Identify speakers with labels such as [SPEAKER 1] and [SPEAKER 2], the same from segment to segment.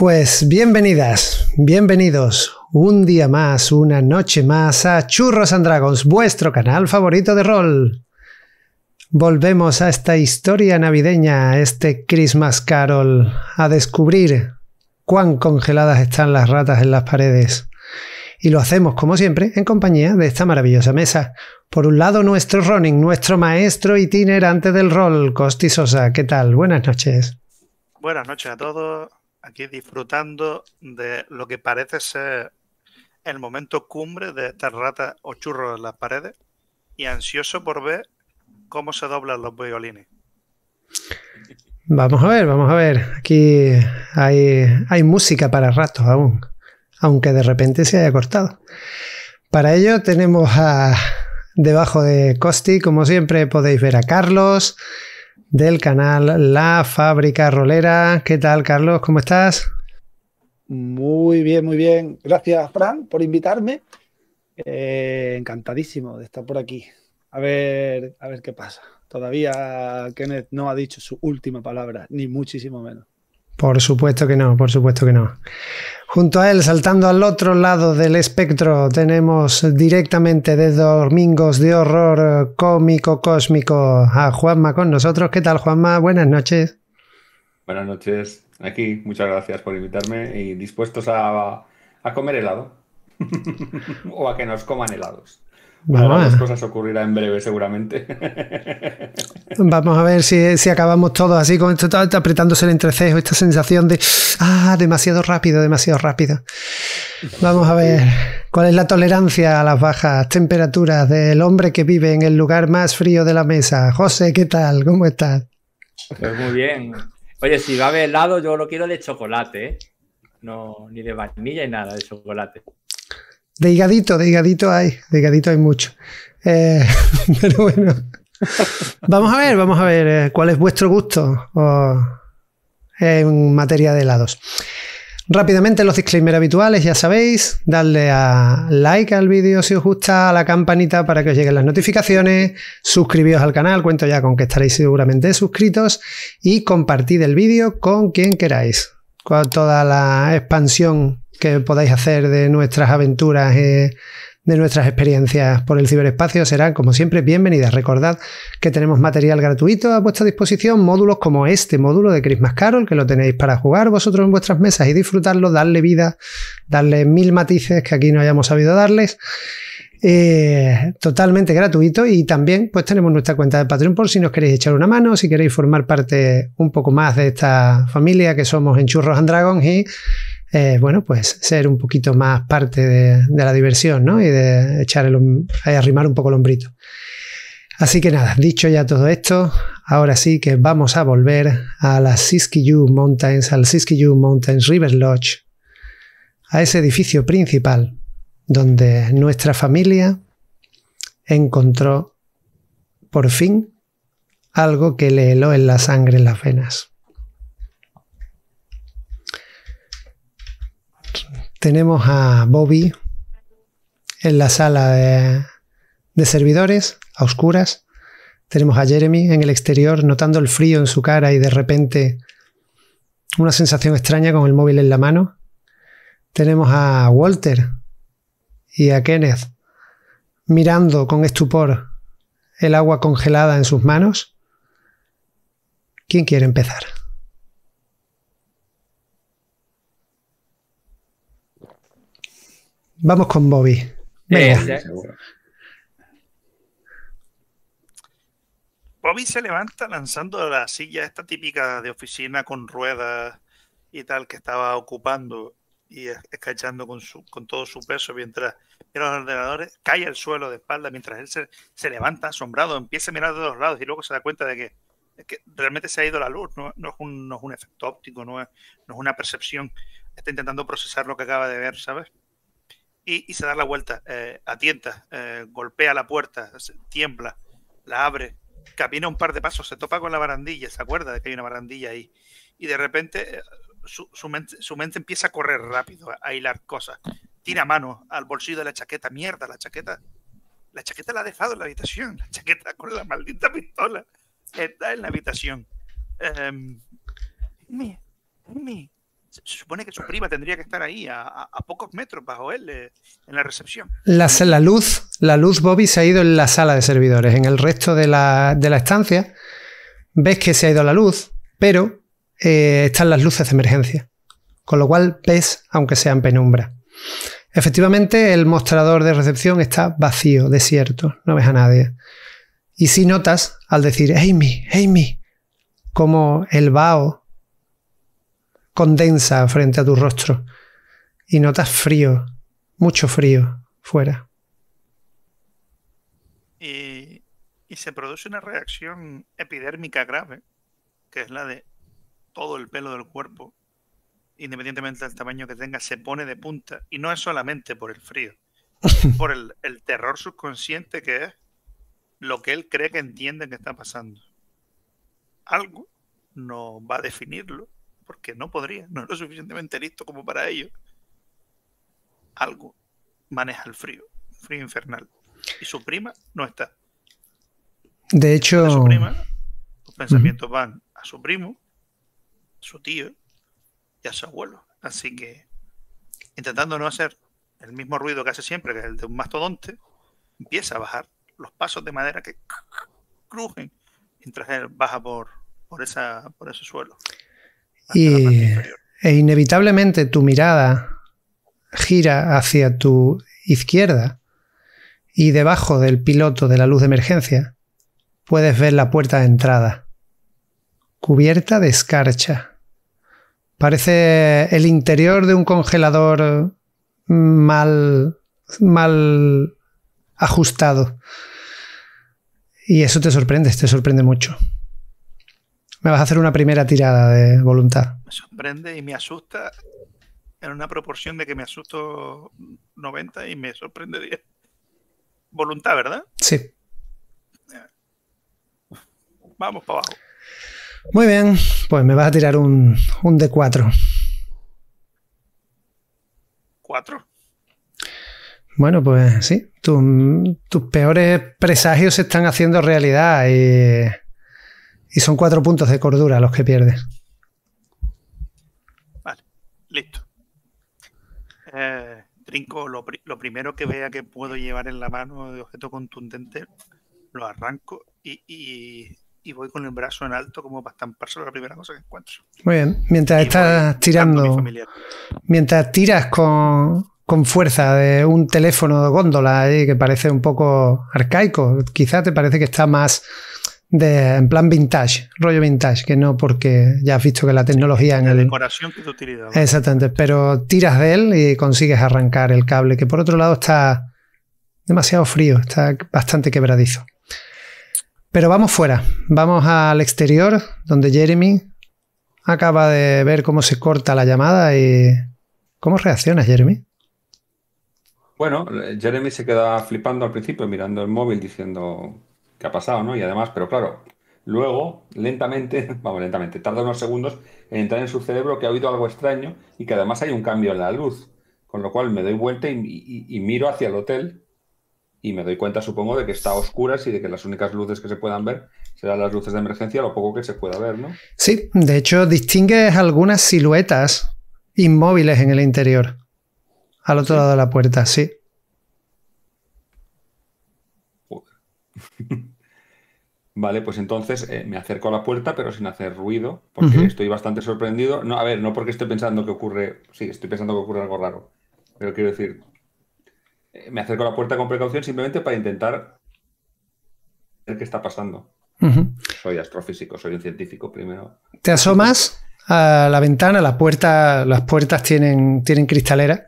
[SPEAKER 1] Pues bienvenidas, bienvenidos un día más, una noche más a Churros and Dragons, vuestro canal favorito de rol. Volvemos a esta historia navideña, a este Christmas Carol, a descubrir cuán congeladas están las ratas en las paredes. Y lo hacemos, como siempre, en compañía de esta maravillosa mesa. Por un lado, nuestro Ronin, nuestro maestro itinerante del rol, Costi Sosa. ¿Qué tal? Buenas noches.
[SPEAKER 2] Buenas noches a todos aquí disfrutando de lo que parece ser el momento cumbre de estas ratas o churros en las paredes y ansioso por ver cómo se doblan los violines.
[SPEAKER 1] Vamos a ver, vamos a ver. Aquí hay, música para ratos aún, aunque de repente se haya cortado. Para ello tenemos a, debajo de Costi, como siempre podéis ver a Carlos, del canal La Fábrica Rolera. ¿Qué tal, Carlos? ¿Cómo estás?
[SPEAKER 3] Muy bien, muy bien. Gracias, Fran, por invitarme. Eh, encantadísimo de estar por aquí. A ver, a ver qué pasa. Todavía Kenneth no ha dicho su última palabra, ni muchísimo menos.
[SPEAKER 1] Por supuesto que no, por supuesto que no. Junto a él, saltando al otro lado del espectro, tenemos directamente de Domingos de Horror eh, Cómico Cósmico a Juanma con nosotros. ¿Qué tal, Juanma? Buenas noches.
[SPEAKER 4] Buenas noches. Aquí, muchas gracias por invitarme y dispuestos a, a comer helado o a que nos coman helados. Vamos cosas ocurrirán en breve, seguramente.
[SPEAKER 1] Vamos a ver si, si acabamos todos así, con esto apretándose el entrecejo, esta sensación de, ah, demasiado rápido, demasiado rápido. Vamos a ver cuál es la tolerancia a las bajas temperaturas del hombre que vive en el lugar más frío de la mesa. José, ¿qué tal? ¿Cómo estás?
[SPEAKER 5] Pues muy bien. Oye, si va a haber helado, yo lo quiero de chocolate, ¿eh? No, ni de vainilla ni nada, de chocolate.
[SPEAKER 1] De higadito, de higadito hay, de higadito hay mucho. Eh, pero bueno, vamos a ver, vamos a ver eh, cuál es vuestro gusto en materia de helados. Rápidamente los disclaimers habituales, ya sabéis, darle a like al vídeo si os gusta, a la campanita para que os lleguen las notificaciones, suscribiros al canal, cuento ya con que estaréis seguramente suscritos y compartid el vídeo con quien queráis. Con toda la expansión que podáis hacer de nuestras aventuras, eh, de nuestras experiencias por el ciberespacio serán, como siempre, bienvenidas. Recordad que tenemos material gratuito a vuestra disposición, módulos como este módulo de Christmas Carol, que lo tenéis para jugar vosotros en vuestras mesas y disfrutarlo, darle vida, darle mil matices que aquí no hayamos sabido darles. Eh, totalmente gratuito y también pues tenemos nuestra cuenta de Patreon por si nos queréis echar una mano, si queréis formar parte un poco más de esta familia que somos en Churros and Dragons y eh, bueno, pues ser un poquito más parte de, la diversión, ¿no? Y de echar el, eh, arrimar un poco el hombrito. Así que nada, dicho ya todo esto, ahora sí que vamos a volver a las Siskiyou Mountains, al Siskiyou Mountains River Lodge, a ese edificio principal donde nuestra familia encontró por fin algo que le heló en la sangre en las venas. tenemos a Bobby en la sala de, servidores, a oscuras. Tenemos a Jeremy en el exterior, notando el frío en su cara y de repente una sensación extraña con el móvil en la mano. Tenemos a Walter y a Kenneth mirando con estupor el agua congelada en sus manos. ¿Quién quiere empezar? Vamos con Bobby.
[SPEAKER 2] Bobby se levanta lanzando la silla esta típica de oficina con ruedas y tal que estaba ocupando y escachando con, su, con todo su peso mientras mira los ordenadores, cae al suelo de espalda mientras él se, levanta asombrado, empieza a mirar de los lados y luego se da cuenta de que, realmente se ha ido la luz, no, es un, no, es un, efecto óptico, no es, no es una percepción, está intentando procesar lo que acaba de ver, ¿sabes? y, se da la vuelta, eh, atienta, eh, golpea la puerta, tiembla, la abre, camina un par de pasos, se topa con la barandilla, se acuerda de que hay una barandilla ahí, y de repente eh, su, mente, empieza a correr rápido, a hilar cosas, tira mano al bolsillo de la chaqueta, mierda, la chaqueta, la chaqueta la ha dejado en la habitación, la chaqueta con la maldita pistola está en la habitación. Em, se, supone que su prima tendría que estar ahí, a, pocos metros bajo él, eh, en la recepción. La,
[SPEAKER 1] la, luz, la luz Bobby se ha ido en la sala de servidores. En el resto de la, estancia ves que se ha ido la luz, pero eh, están las luces de emergencia. Con lo cual ves, aunque sea en penumbra. Efectivamente, el mostrador de recepción está vacío, desierto, no ves a nadie. Y si notas al decir Amy, Amy, como el vaho condensa frente a tu rostro y notas frío, mucho frío fuera.
[SPEAKER 2] Y, se produce una reacción epidérmica grave, que es la de todo el pelo del cuerpo, independientemente del tamaño que tenga, se pone de punta. Y no es solamente por el frío, por el terror subconsciente que es lo que él cree que entiende que está pasando. Algo no va a definirlo, porque no podría, no es lo suficientemente listo como para ello. Algo maneja el frío, frío infernal. Y su prima no está.
[SPEAKER 1] De hecho. los
[SPEAKER 2] pensamientos van a su primo, a su tío y a su abuelo. Así que, intentando no hacer el mismo ruido que hace siempre, que es el de un mastodonte, empieza a bajar los pasos de madera que crujen mientras él baja por, por, esa, por ese suelo
[SPEAKER 1] y, e inevitablemente tu mirada gira hacia tu izquierda y debajo del piloto de la luz de emergencia puedes ver la puerta de entrada, cubierta de escarcha. Parece el interior de un congelador mal, mal ajustado. Y eso te sorprende, te sorprende mucho. Me vas a hacer una primera tirada de voluntad. Me
[SPEAKER 2] sorprende y me asusta en una proporción de que me asusto 90 y me sorprende 10. Voluntad, ¿verdad? Sí. Vamos para abajo.
[SPEAKER 1] Muy bien, pues me vas a tirar un, un D4. ¿Cuatro? Bueno, pues sí, tus peores presagios se están haciendo realidad y y son cuatro puntos de cordura los que pierdes. Vale,
[SPEAKER 2] listo. Eh, trinco, lo, primero que vea que puedo llevar en la mano de objeto contundente, lo arranco y, voy con el brazo en alto como para solo la primera cosa que encuentro.
[SPEAKER 1] Muy bien, mientras estás tirando, mientras tiras con, fuerza de un teléfono de góndola ahí que parece un poco arcaico, quizá te parece que está más de, en plan vintage, rollo vintage, que no porque ya has visto que la tecnología en la el... decoración que Exactamente, pero tiras de él y consigues arrancar el cable, que por otro lado está demasiado frío, está bastante quebradizo. Pero vamos fuera, vamos al exterior, donde Jeremy acaba de ver cómo se corta la llamada y... ¿Cómo reaccionas, Jeremy?
[SPEAKER 4] Bueno, Jeremy se queda flipando al principio, mirando el móvil, diciendo, que ha pasado, ¿no? Y además, pero claro, luego, lentamente, vamos, lentamente, tarda unos segundos en entrar en su cerebro que ha oído algo extraño y que además hay un cambio en la luz. Con lo cual me doy vuelta y, miro hacia el hotel y me doy cuenta, supongo, de que está a oscuras y de que las únicas luces que se puedan ver serán las luces de emergencia, lo poco que se pueda ver, ¿no?
[SPEAKER 1] Sí, de hecho, distingues algunas siluetas inmóviles en el interior, al otro lado de la puerta, sí.
[SPEAKER 4] Joder. Vale, pues entonces eh, me acerco a la puerta, pero sin hacer ruido, porque estoy bastante sorprendido. No, a ver, no porque estoy pensando que ocurre. Sí, estoy pensando que ocurre algo raro. Pero quiero decir, eh, me acerco a la puerta con precaución simplemente para intentar ver qué está pasando. Soy astrofísico, soy un científico primero.
[SPEAKER 1] Te asomas a la ventana, la puerta, las puertas tienen, tienen cristalera.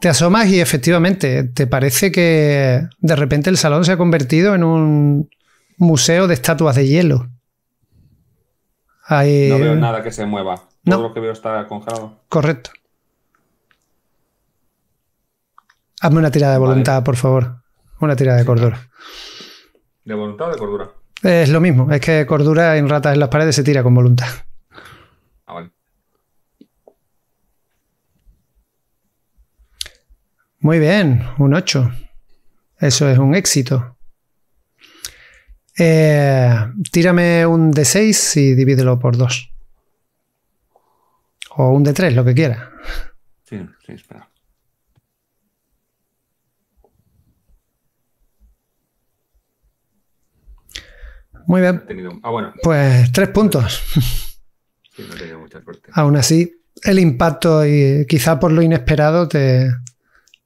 [SPEAKER 1] Te asomas y efectivamente, te parece que de repente el salón se ha convertido en un museo de estatuas de hielo. No veo nada
[SPEAKER 4] que se mueva. Todo lo que veo está congelado.
[SPEAKER 1] Correcto. Hazme una tirada de voluntad, por favor. Una tirada de cordura.
[SPEAKER 4] ¿De voluntad o de cordura?
[SPEAKER 1] Es lo mismo. Es que cordura en ratas en las paredes se tira con voluntad. Ah, vale. Muy bien, un 8. Eso es un éxito. Eh, tírame un de 6 y divídelo por 2. O un de 3, lo que quiera.
[SPEAKER 4] Sí, sí, espera. Muy bien. Ah, bueno. Pues
[SPEAKER 1] tres puntos.
[SPEAKER 4] no mucha suerte. Aún
[SPEAKER 1] así, el impacto y quizá por lo inesperado te,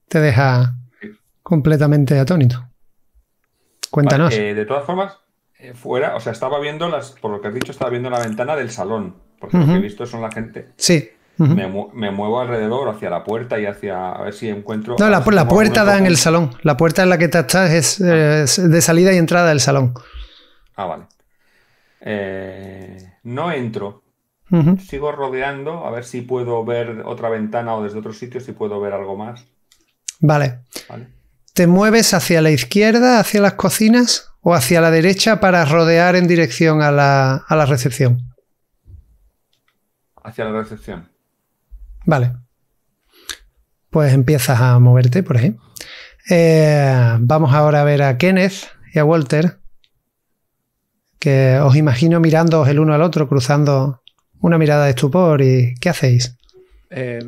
[SPEAKER 1] deja completamente atónito. Cuéntanos. Eh,
[SPEAKER 4] de todas formas, eh, fuera, o sea, estaba viendo las, por lo que has dicho, estaba viendo la ventana del salón, porque lo que he visto son la gente. Sí. me, muevo alrededor, hacia la puerta y hacia. A ver si encuentro. No, la, puerta da en el salón.
[SPEAKER 1] La puerta en la que estás ah. eh, es, de salida y entrada del salón.
[SPEAKER 4] Ah, vale. Eh, no entro. Sigo rodeando a ver si puedo ver otra ventana o desde otro sitio, si puedo ver algo más.
[SPEAKER 1] Vale. Vale. ¿Te mueves hacia la izquierda, hacia las cocinas o hacia la derecha para rodear en dirección a la, recepción?
[SPEAKER 4] Hacia la recepción.
[SPEAKER 1] Vale. Pues empiezas a moverte por ahí. Eh, vamos ahora a ver a Kenneth y a Walter, que os imagino mirándoos el uno al otro, cruzando una mirada de estupor. ¿Y qué hacéis?
[SPEAKER 5] Eh,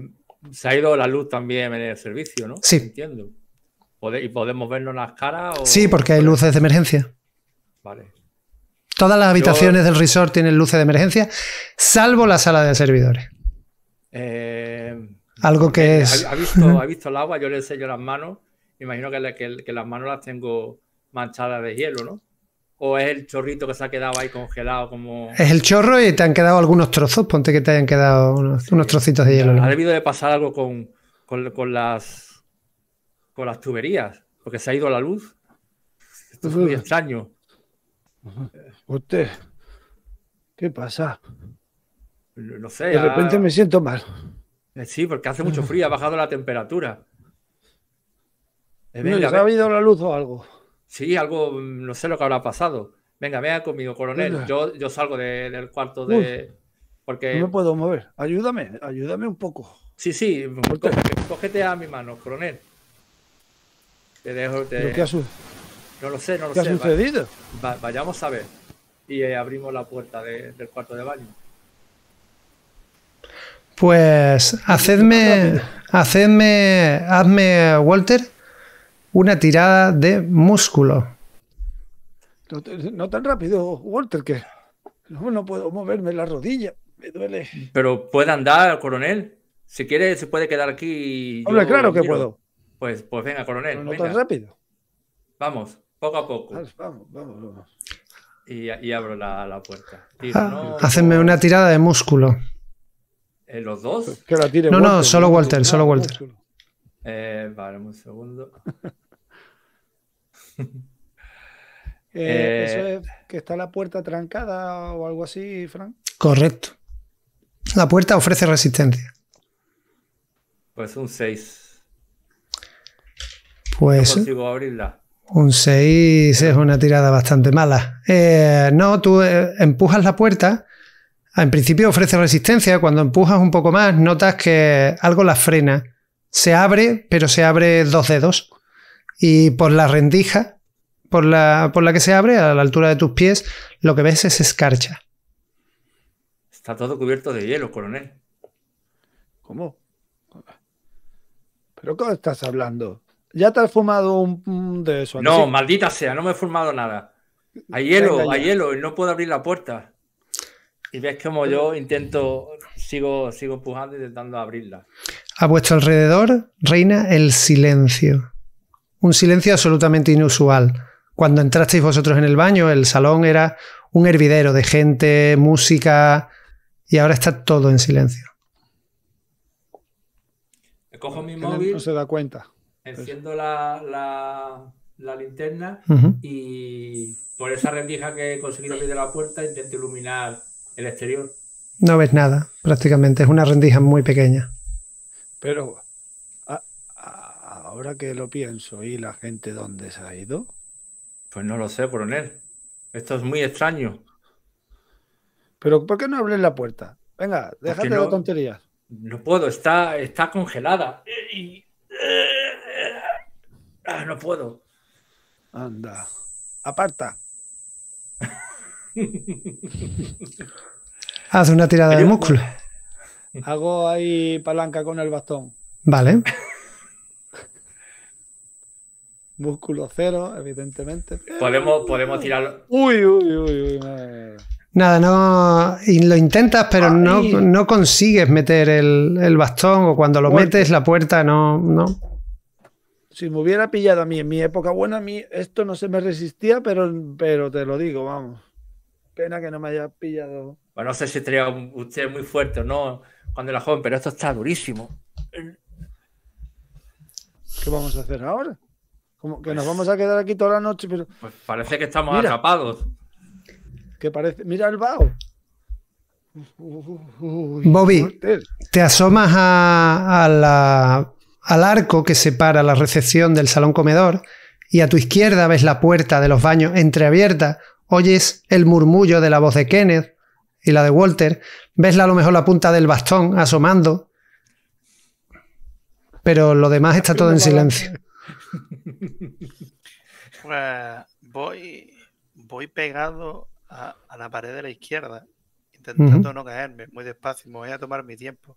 [SPEAKER 5] se ha ido la luz también en el servicio, ¿no? Sí. Entiendo. ¿Y podemos vernos las caras? Sí, porque hay
[SPEAKER 1] luces de emergencia. Vale. Todas las habitaciones del resort tienen luces de emergencia, salvo la sala de servidores.
[SPEAKER 5] Eh,
[SPEAKER 1] algo que es. Ha
[SPEAKER 5] visto, el agua, yo le enseño las manos. Imagino que, las manos las tengo manchadas de hielo, ¿no? ¿O es el chorrito que se ha quedado ahí congelado? como... Es el chorro
[SPEAKER 1] y te han quedado algunos trozos. Ponte que te hayan quedado unos, trocitos de hielo. Ha
[SPEAKER 5] debido de pasar algo con, con las con las tuberías, porque se ha ido la luz. Esto es muy extraño. Usted,
[SPEAKER 3] ¿qué pasa?
[SPEAKER 5] No, sé. De repente me siento mal. Eh, sí, porque hace mucho frío, ha bajado la temperatura. Eh, venga, ¿Ha habido
[SPEAKER 3] la luz o algo?
[SPEAKER 5] Sí, algo, mm, no sé lo que habrá pasado. Venga, vea conmigo, coronel. Yo, yo salgo del cuarto de. porque... No me
[SPEAKER 3] puedo mover. Ayúdame, ayúdame un poco.
[SPEAKER 5] Sí, sí, cógete a mi mano, coronel qué ha No lo sé, no lo ¿Qué ha sucedido? vayamos a ver. Y eh, abrimos la puerta del cuarto de baño.
[SPEAKER 1] Pues hacedme, hacedme, hazme, Walter, una tirada de músculo.
[SPEAKER 3] No, tan rápido, Walter, que no, puedo moverme la rodilla, me
[SPEAKER 5] duele. Pero puede andar, coronel. Si quiere, se puede quedar aquí. Hombre, claro que puedo. Pues, pues venga, coronel. No, rápido. Vamos, poco a poco. Vamos, vamos, vamos. Y, abro la, la puerta. hacenme
[SPEAKER 1] ah, una tirada de músculo.
[SPEAKER 5] Eh, ¿Los dos? Pues que la no, no, ah, solo Walter, solo Walter. Eh, vale, un segundo.
[SPEAKER 3] Eh, ¿Eso es que está la puerta trancada o algo así, Frank?
[SPEAKER 1] Correcto. La puerta ofrece resistencia.
[SPEAKER 5] Pues un 6.
[SPEAKER 1] Pues. pues abrirla. Un 6 es una tirada bastante mala. Eh, no, tú eh, empujas la puerta. En principio ofrece resistencia. Cuando empujas un poco más, notas que algo la frena. Se abre, pero se abre dos dedos. Y por la rendija, por la, por la que se abre, a la altura de tus pies, lo que ves es
[SPEAKER 3] escarcha.
[SPEAKER 5] Está todo cubierto de hielo, coronel. ¿Cómo?
[SPEAKER 3] ¿Pero qué estás hablando? ¿Ya te has fumado un,
[SPEAKER 5] de eso? No, maldita sea, no me he fumado nada. Hay hielo, hay hielo y no puedo abrir la puerta. Y ves como yo intento, sigo, sigo empujando, intentando abrirla.
[SPEAKER 1] A vuestro alrededor reina el silencio. Un silencio absolutamente inusual. Cuando entrasteis vosotros en el baño, el salón era un hervidero de gente, música, y ahora está todo en silencio.
[SPEAKER 5] cojo mi móvil. No se da cuenta. Pues enciendo la, linterna y por esa rendija que he conseguido abrir de la puerta intento iluminar el exterior.
[SPEAKER 1] No ves nada, prácticamente. Es una rendija muy pequeña.
[SPEAKER 5] Pero ahora que lo pienso, ¿y la gente dónde se ha ido? Pues no lo sé, coronel. Esto es muy extraño.
[SPEAKER 3] Pero ¿por qué no abres la puerta?
[SPEAKER 5] Venga, déjate de tonterías. No puedo, está, está congelada. Eh, y, Ah, no puedo. Anda. Aparta.
[SPEAKER 1] Haz una tirada de músculo.
[SPEAKER 3] Hago ahí palanca con el bastón. Vale. músculo cero, evidentemente. Podemos, podemos tirar. Uy, uy, uy, uy.
[SPEAKER 1] Nada, no lo intentas, pero no, no consigues meter el, bastón o cuando lo metes la puerta no, no.
[SPEAKER 3] Si me hubiera pillado a mí en mi época buena, a mí esto no se me resistía, pero, pero te lo digo, vamos. Pena que no me haya pillado.
[SPEAKER 5] Bueno, no sé si tenía usted muy fuerte o no cuando era joven, pero esto está durísimo.
[SPEAKER 3] ¿Qué vamos a hacer ahora? Como que nos pues vamos a quedar aquí toda la noche, pero.
[SPEAKER 5] Pues parece que estamos atrapados. Mira el vaho. Bobby,
[SPEAKER 3] te asomas
[SPEAKER 1] al arco que separa la recepción del salón comedor y a tu izquierda ves la puerta de los baños entreabierta, oyes el murmullo de la voz de Kenneth y la de Walter, ves a lo mejor la punta del bastón asomando, pero lo demás está todo en silencio.
[SPEAKER 2] Pues voy, voy pegado a, la pared de la izquierda, intentando no caerme muy despacio, me voy a tomar mi tiempo,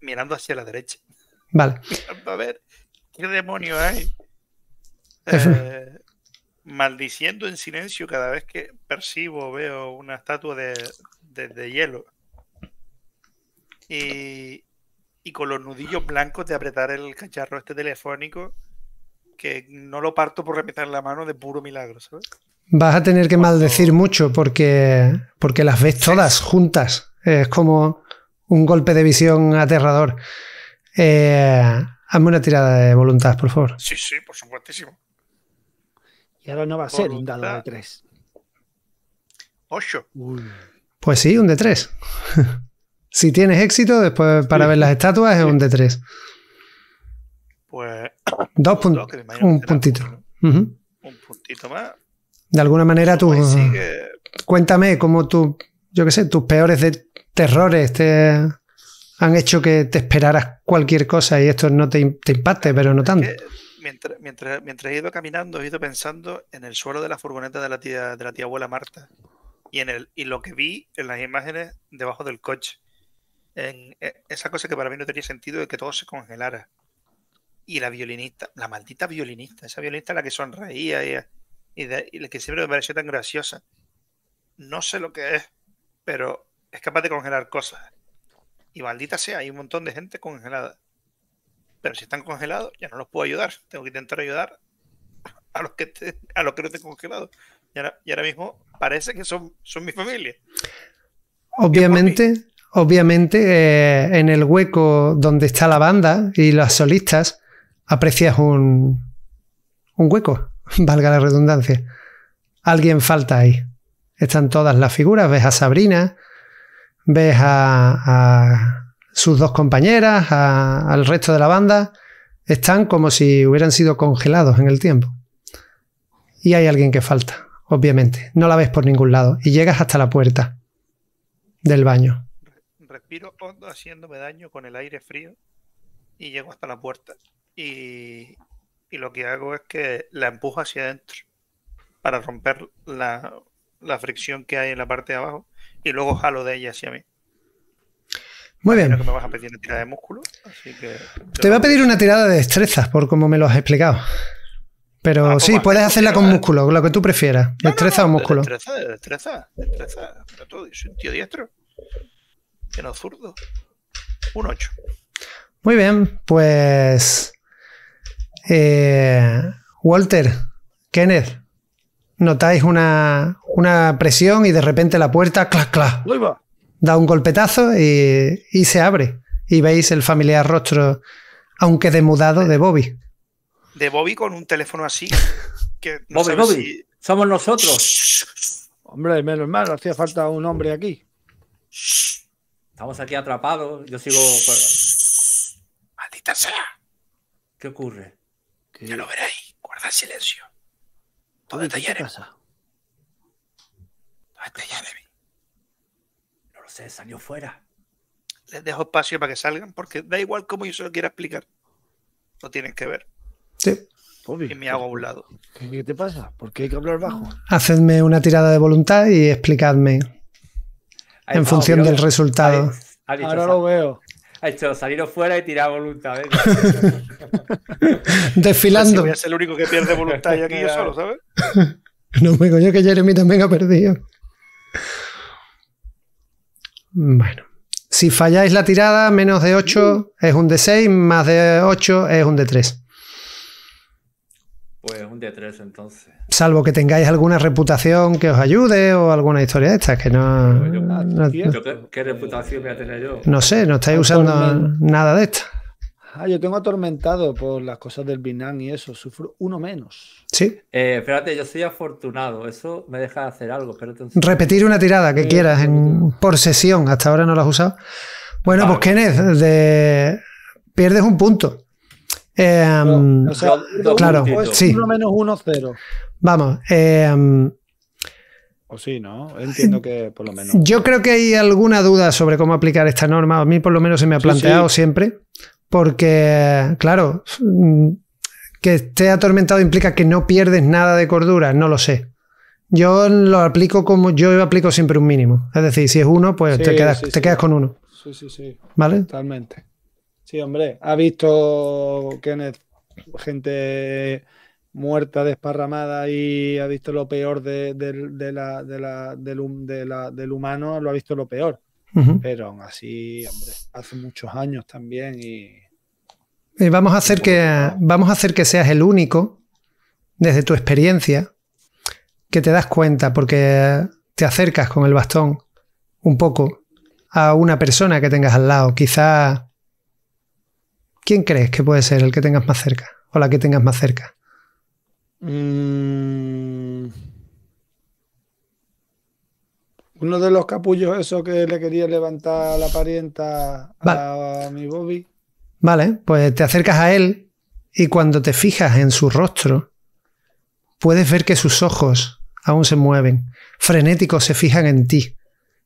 [SPEAKER 2] mirando hacia la derecha. Vale. a ver, ¿qué demonio hay? Eh, maldiciendo en silencio cada vez que percibo o veo una estatua de, hielo. Y, con los nudillos blancos de apretar el cacharro este telefónico, que no lo parto por repetir la mano de puro milagro, ¿sabes?
[SPEAKER 1] vas a tener que maldecir mucho porque, porque las ves todas juntas. Es como un golpe de visión aterrador. Eh, hazme una tirada de voluntad, por favor. Sí, sí, por
[SPEAKER 2] supuestísimo. Y ahora no va a ser un dado de 3. 8.
[SPEAKER 1] Pues sí, un de 3. si tienes éxito, después para ver las estatuas es un de tres
[SPEAKER 2] Pues. Dos puntos.
[SPEAKER 1] Un puntito. un
[SPEAKER 2] puntito más.
[SPEAKER 1] De alguna manera pues tú... Cuéntame cómo tú, yo que sé, tus peores terrores te han hecho que te esperaras cualquier cosa y esto no te, te impacte, pero no tanto.
[SPEAKER 2] mientras, mientras, he ido caminando, he ido pensando en el suelo de la furgoneta de la tía, de la tía abuela Marta y, en el, y lo que vi en las imágenes debajo del coche. En, e, esa cosa que para mí no tenía sentido de que todo se congelara. Y la violinista, la maldita violinista, esa violinista la que sonreía. Y, y, la que siempre me pareció tan graciosa. No sé lo que es, pero es capaz de congelar cosas. Y maldita sea, hay un montón de gente congelada. Pero si están congelados, ya no los puedo ayudar. Tengo que intentar ayudar a los que, a los que no estén congelados. Y ahora, mismo parece que son, son mi familia.
[SPEAKER 1] Obviamente, obviamente eh, en el hueco donde está la banda y las solistas, aprecias un hueco. valga la redundancia. Alguien falta ahí. Están todas las figuras, ves a Sabrina, ves a, sus dos compañeras, al resto de la banda, están como si hubieran sido congelados en el tiempo. Y hay alguien que falta, obviamente. No la ves por ningún lado y llegas hasta la puerta del baño.
[SPEAKER 3] Respiro hondo
[SPEAKER 2] haciéndome daño con el aire frío y llego hasta la puerta y, y lo que hago es que la empujo hacia adentro para romper la, fricción que hay en la parte de abajo y luego jalo de ella hacia mí. Muy bien. Que me vas a pedir una tirada de músculo, Te va a pedir
[SPEAKER 1] una tirada de destrezas, por como me lo has explicado. Pero ah, sí, puedes hacerla con músculo, lo que tú prefieras. destreza o músculo.
[SPEAKER 2] destreza, destreza, destreza. Pero todo, soy un tío diestro. Que no zurdo. Un 8.
[SPEAKER 1] Muy bien, pues eh, Walter, Kenneth, notáis una, una, presión y de repente la puerta, clac, clac, da un golpetazo y, se abre. Y veis el familiar rostro, aunque demudado, de Bobby.
[SPEAKER 2] De Bobby con un teléfono
[SPEAKER 5] así. Que Bobby, Bobby,
[SPEAKER 3] somos nosotros. hombre, menos mal, hacía falta un hombre aquí.
[SPEAKER 5] Estamos aquí atrapados, yo sigo... Maldita sea. ¿Qué ocurre? Ya lo veréis. Guardad silencio. ¿Dónde está Jeremy? No lo sé, salió fuera.
[SPEAKER 2] Les dejo espacio para que salgan porque da igual cómo yo se lo quiera explicar. Lo tienen que ver. Sí. Y me hago
[SPEAKER 3] a un lado. ¿Qué te pasa? ¿Por qué hay que hablar bajo?
[SPEAKER 1] Hacedme una tirada de voluntad y explicadme.
[SPEAKER 5] en función del
[SPEAKER 1] resultado.
[SPEAKER 5] Ahora lo veo ha hecho salir fuera y tirar voluntad. ¿eh? Desfilando. Voy a ser el único que pierde voluntad yo solo, ¿sabes?
[SPEAKER 1] No me coño que Jeremy también ha perdido. Bueno. Si falláis la tirada, menos de 8 es un de 6, más de 8 es un de 3.
[SPEAKER 5] Pues un de 3 entonces.
[SPEAKER 1] Salvo que tengáis alguna reputación que os ayude o alguna historia de estas que no... Pues no, ah,
[SPEAKER 5] ¿qué, reputación voy a tener yo? No sé, no estáis usando
[SPEAKER 1] nada de esto.
[SPEAKER 3] Ah, yo tengo atormentado por las cosas del Binan y eso. Sufro uno menos.
[SPEAKER 1] Sí.
[SPEAKER 5] Eh, espérate, yo soy afortunado. Eso me deja hacer algo. Repetir una tirada que eh, quieras
[SPEAKER 1] en, por sesión. Hasta ahora no la has usado. Bueno, pues Kenneth, de... pierdes un punto. Em, claro, sí. 1
[SPEAKER 3] menos 1, 0.
[SPEAKER 1] Vamos. Em,
[SPEAKER 3] o sí, ¿no? Entiendo que por lo menos.
[SPEAKER 1] Yo creo que hay alguna duda sobre cómo aplicar esta norma. A mí por lo menos se me ha planteado siempre. Porque, claro, mm, que esté atormentado implica que no pierdes nada de cordura. No lo sé. Yo lo aplico como. Yo aplico siempre un mínimo. Es decir, si es uno, pues te, quedas, te quedas con uno.
[SPEAKER 3] Sí, sí, sí. ¿Vale? Totalmente. Sí, hombre, ha visto gente muerta, desparramada y ha visto lo peor de, del, humano, lo ha visto lo peor. Pero aún así, hombre, hace muchos años también y...
[SPEAKER 1] Eh, vamos, a hacer que, vamos a hacer que seas el único, desde tu experiencia, que te das cuenta porque te acercas con el bastón un poco a una persona que tengas al lado. Quizá ¿Quién crees que puede ser el que tengas más cerca o la que tengas más cerca?
[SPEAKER 3] Mm. Uno de los capullos, eso que le quería levantar la parienta mi Bobby.
[SPEAKER 1] Vale, pues te acercas a él y cuando te fijas en su rostro, puedes ver que sus ojos aún se mueven, frenéticos se fijan en ti,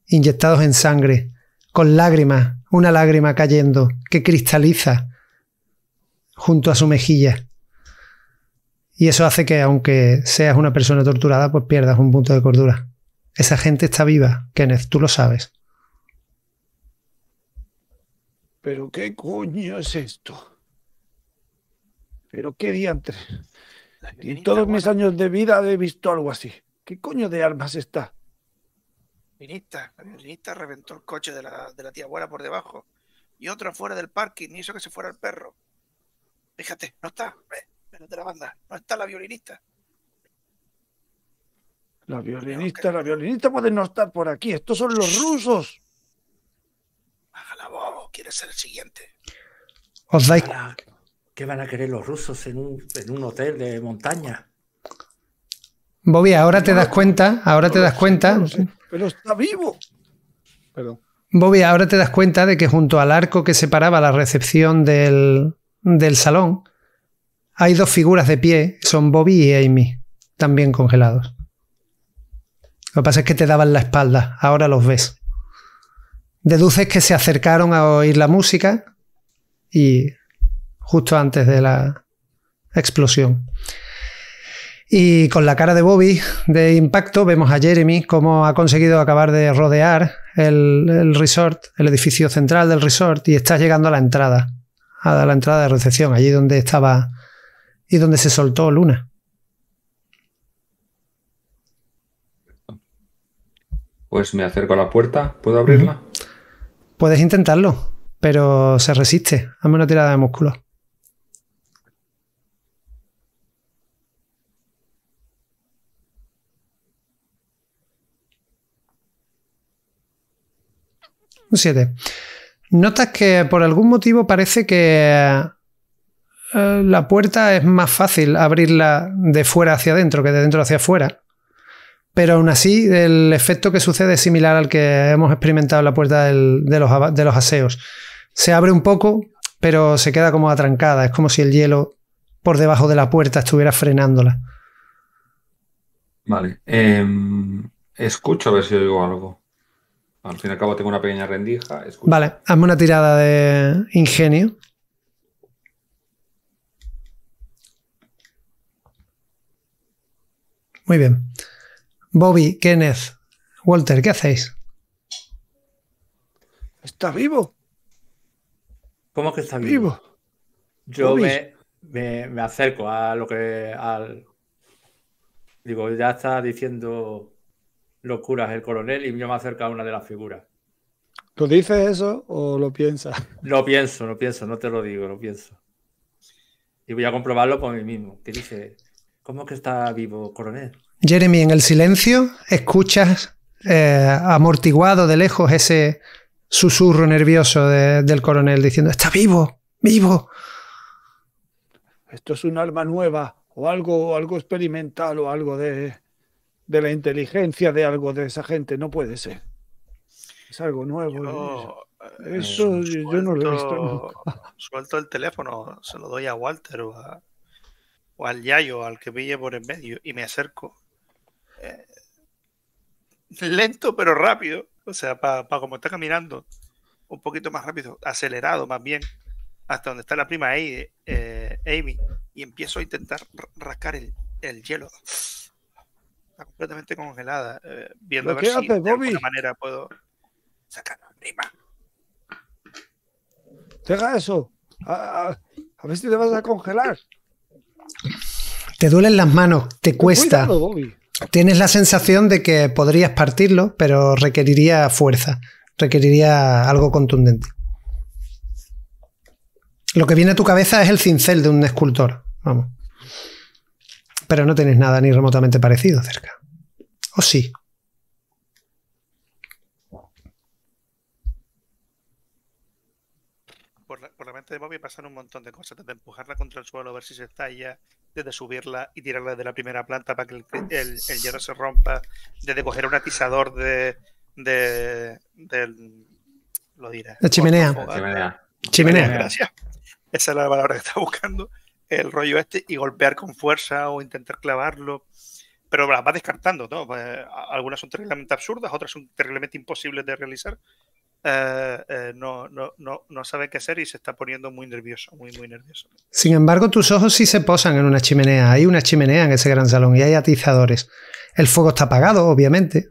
[SPEAKER 1] inyectados en sangre, con lágrimas, una lágrima cayendo que cristaliza junto a su mejilla. Y eso hace que aunque seas una persona torturada, pues pierdas un punto de cordura. Esa gente está viva, Kenneth, tú lo sabes.
[SPEAKER 3] ¿Pero qué coño es esto? ¿Pero qué diantres En todos mis años de vida he visto algo así. ¿Qué coño de armas está?
[SPEAKER 2] Vinita, vinita, reventó el coche de la, de la tía abuela por debajo y otro fuera del parking hizo que se fuera el perro. Fíjate, no está. Eh, de la banda. No está la violinista.
[SPEAKER 3] La violinista, la violinista puede no estar por aquí. Estos son los rusos. Baja la voz, quiere
[SPEAKER 5] ser el siguiente. Os dais... ¿Qué van a querer los rusos en un, en un hotel de montaña?
[SPEAKER 1] Bobby, ahora te das cuenta, ahora te das cuenta.
[SPEAKER 5] Pero
[SPEAKER 3] está vivo. Perdón.
[SPEAKER 1] Bobby, ahora te das cuenta de que junto al arco que separaba la recepción del, del salón hay dos figuras de pie, son Bobby y Amy, también congelados. Lo que pasa es que te daban la espalda, ahora los ves. Deduces que se acercaron a oír la música y justo antes de la explosión. Y con la cara de Bobby de impacto vemos a Jeremy cómo ha conseguido acabar de rodear el, el resort, el edificio central del resort y está llegando a la entrada a la entrada de recepción, allí donde estaba y donde se soltó Luna.
[SPEAKER 4] Pues me acerco a la puerta, ¿puedo abrirla?
[SPEAKER 1] Puedes intentarlo, pero se resiste. Hazme una tirada de músculo. Un 7. Notas que por algún motivo parece que eh, la puerta es más fácil abrirla de fuera hacia adentro que de dentro hacia afuera. Pero aún así, el efecto que sucede es similar al que hemos experimentado en la puerta de, los, aseos. Se abre un poco, pero se queda como atrancada. Es como si el hielo por debajo de la puerta estuviera frenándola.
[SPEAKER 4] Vale. Eh, escucho a ver si oigo algo. Al fin y al cabo tengo una pequeña rendija. Vale,
[SPEAKER 1] hazme una tirada de ingenio. Muy bien. Bobby, Kenneth, Walter, ¿qué hacéis?
[SPEAKER 5] Está vivo. ¿Cómo que está vivo? Yo me, acerco a lo que. Digo, ya está diciendo locuras el coronel y yo me acerco a una de las figuras.
[SPEAKER 3] ¿Tú dices eso o lo piensas?
[SPEAKER 5] Lo pienso, lo pienso, no te lo digo, lo pienso. Y voy a comprobarlo por mí mismo. Que dice, ¿cómo que está vivo, coronel?
[SPEAKER 1] Jeremy, en el silencio escuchas eh, amortiguado de lejos ese susurro nervioso del coronel diciendo, está vivo, vivo.
[SPEAKER 3] Esto es un arma nueva o algo, algo experimental o algo de, de la inteligencia de algo de esa gente. No puede ser. Es algo nuevo. ¿eh? Eh, Eso yo no lo he visto
[SPEAKER 2] Suelto el teléfono, se lo doy a Walter o, al Yayo, al que pille por en medio, y me acerco. Eh, lento pero rápido. O sea, para como está caminando, un poquito más rápido, acelerado más bien, hasta donde está la prima Amy, Amy y empiezo a intentar rascar el, el hielo está completamente congelada. Eh, viendo a ver si de alguna manera puedo sacarlo encima.
[SPEAKER 3] eso. A, ver si te vas a congelar.
[SPEAKER 1] Te duelen las manos, te cuesta. Tienes la sensación de que podrías partirlo, pero requeriría fuerza, requeriría algo contundente. Lo que viene a tu cabeza es el cincel de un escultor. Vamos. Pero no tenéis nada ni remotamente parecido cerca. ¿O sí?
[SPEAKER 2] Por la, mente de Bobby pasan un montón de cosas, desde empujarla contra el suelo, a ver si se estalla, desde subirla y tirarla de la primera planta para que el, hierro se rompa, desde coger un atizador de, de, lo dirás. La chimenea. Chimenea.
[SPEAKER 1] chimenea. Gracias.
[SPEAKER 2] Esa es la palabra que está buscando el rollo este y golpear con fuerza o intentar clavarlo. Pero las va descartando, ¿no? Pues, algunas son terriblemente absurdas, otras son terriblemente imposibles de realizar. Eh, eh, no, no, no, no, sabe qué hacer y se está poniendo muy nervioso, muy, muy nervioso.
[SPEAKER 1] Sin embargo, tus ojos sí se posan en una chimenea. Hay una chimenea en ese gran salón y hay atizadores. El fuego está apagado, obviamente.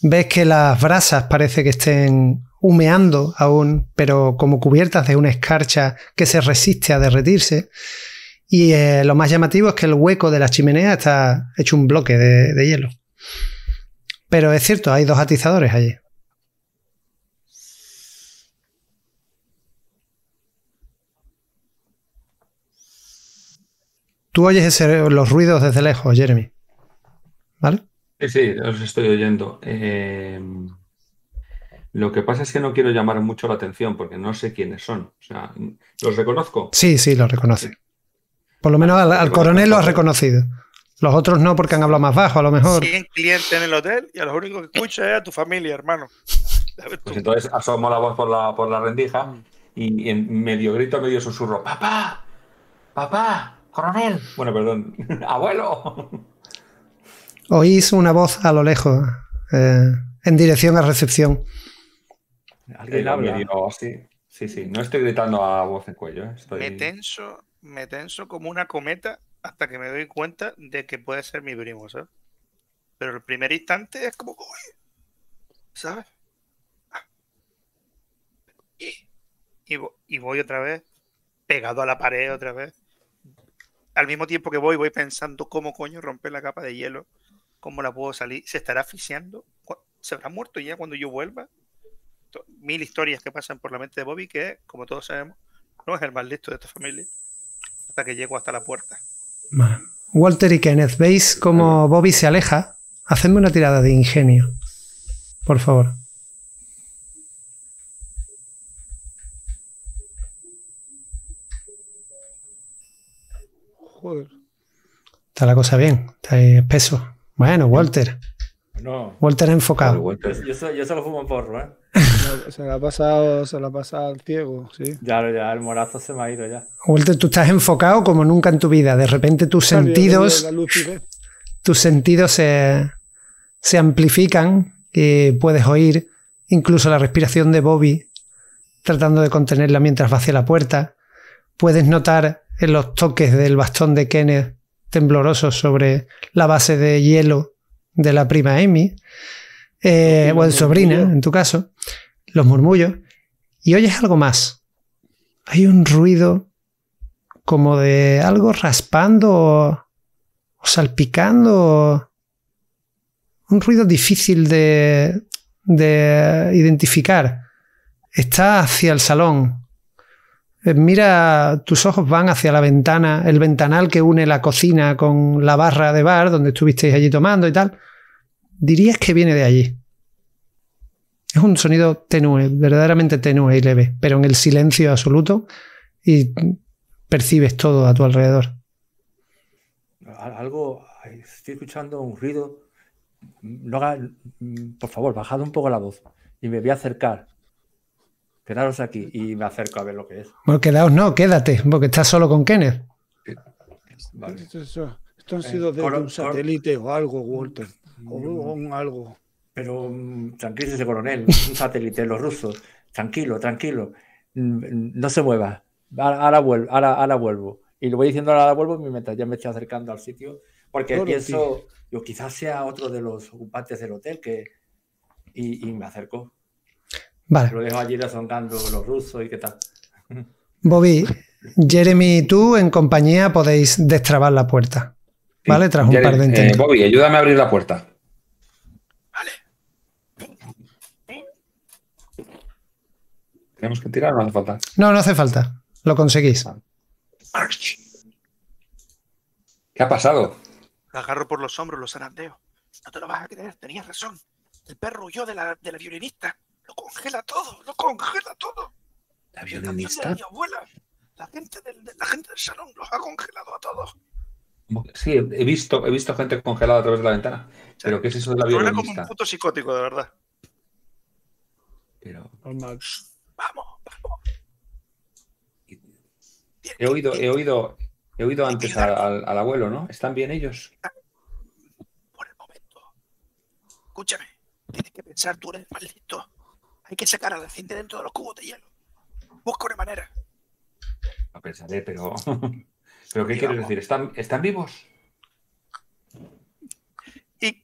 [SPEAKER 1] Ves que las brasas parece que estén humeando aún, pero como cubiertas de una escarcha que se resiste a derretirse. Y eh, lo más llamativo es que el hueco de la chimenea está hecho un bloque de, hielo. Pero es cierto, hay dos atizadores allí. Tú oyes los ruidos desde lejos, Jeremy. ¿Vale?
[SPEAKER 4] Sí, sí, os estoy oyendo. Eh, lo que pasa es que no quiero llamar mucho la atención porque no sé quiénes son. O sea, ¿los reconozco?
[SPEAKER 1] Sí, sí, los reconoce. Por lo menos al, coronel lo has reconocido. Los otros no porque han hablado más bajo, a lo mejor. 100
[SPEAKER 4] clientes en el hotel y a los únicos que escucha es a tu familia, hermano. Pues entonces asomo la voz por la, rendija y, en medio grito, medio susurro, papá, papá, coronel. Bueno, perdón, abuelo.
[SPEAKER 1] Oís una voz a lo lejos, eh, en dirección a recepción.
[SPEAKER 4] Alguien habla. sí, sí, no estoy gritando a voz en cuello. Eh, estoy... Me
[SPEAKER 2] tenso me tenso como una cometa hasta que me doy cuenta de que puede ser mi primo, ¿sabes? Pero el primer instante es como, ¿sabes? Y, y voy otra vez, pegado a la pared otra vez. Al mismo tiempo que voy, voy pensando cómo coño romper la capa de hielo, cómo la puedo salir, se estará asfixiando, se habrá muerto ya cuando yo vuelva. Mil historias que pasan por la mente de Bobby, que, como todos sabemos, no es el más listo de esta familia hasta que llego hasta la puerta.
[SPEAKER 1] Walter y Kenneth, ¿veis cómo Bobby se aleja? Hacedme una tirada de ingenio, por favor. Joder. Está la cosa bien, está ahí espeso. Bueno, Walter. Walter enfocado.
[SPEAKER 3] Yo, solo fumo porro, ¿eh? se la ha pasado, se ha pasado al ciego, sí. Ya, ya,
[SPEAKER 5] el morazo se me ha ido ya.
[SPEAKER 1] Walter, tú estás enfocado como nunca en tu vida. De repente tus sentidos. tus sentidos se, amplifican y puedes oír incluso la respiración de Bobby tratando de contenerla mientras va hacia la puerta. Puedes notar en los toques del bastón de Kenneth tembloroso sobre la base de hielo de la prima Emmy eh, o el sobrina, en tu caso los murmullos, y oyes algo más. Hay un ruido como de algo raspando o, salpicando. un ruido difícil de identificar. Está hacia el salón. Eh, mira, tus ojos van hacia la ventana, el ventanal que une la cocina con la barra de bar donde estuvisteis allí tomando y tal. Dirías que viene de allí. Es un sonido tenue, verdaderamente tenue y leve, pero en el silencio absoluto y percibes todo a tu alrededor.
[SPEAKER 5] Algo, estoy escuchando un ruido. por favor, bajad un poco la voz y me voy a acercar. Quedaros aquí y me acerco a ver lo que es.
[SPEAKER 1] Bueno, quedaos, no, quédate, porque estás solo con Kenneth. Esto,
[SPEAKER 5] ha eh, sido de, un satélite o algo, Walter. O algo pero mm, tranquilo ese coronel, un satélite, los rusos, tranquilo, tranquilo, mm, mm, no se mueva, ahora, vuelvo, ahora, vuelvo. Y lo voy diciendo ahora vuelvo mientras ya me estoy acercando al sitio, porque pienso, yo quizás sea otro de los ocupantes del hotel que... Y, me acerco. Vale. Lo dejo allí rezongando los rusos y qué tal.
[SPEAKER 1] Bobby, Jeremy y tú en compañía podéis destrabar la puerta. ¿Vale? Tras un par de eh, intentos.
[SPEAKER 4] Bobby, ayúdame a abrir la puerta. ¿Tenemos que tirar o no hace falta?
[SPEAKER 1] No, no hace falta. Lo conseguís.
[SPEAKER 4] ¿Qué ha pasado?
[SPEAKER 2] Lo agarro por los hombros, los zarandeo. No te lo vas a creer, tenías razón. El perro huyó de la, violinista. Lo congela todo, lo congela todo. ¿La violinista? La, gente del, la gente del salón los ha congelado a todos.
[SPEAKER 4] Sí, he visto, he visto gente congelada a través de la ventana. Pero ¿qué es eso de la violinista? Era como un puto
[SPEAKER 2] psicótico, de verdad.
[SPEAKER 3] Pero vamos, vamos.
[SPEAKER 4] He oído, he oído, he oído antes al, abuelo, ¿no? ¿Están bien ellos? Por el
[SPEAKER 2] momento. Escúchame, tienes que pensar, tú eres maldito. Hay que sacar al la dentro de los cubos de hielo. Busco una manera.
[SPEAKER 4] Lo pensaré, pero.
[SPEAKER 5] ¿Pero qué quieres decir?
[SPEAKER 4] ¿Están, ¿Están vivos?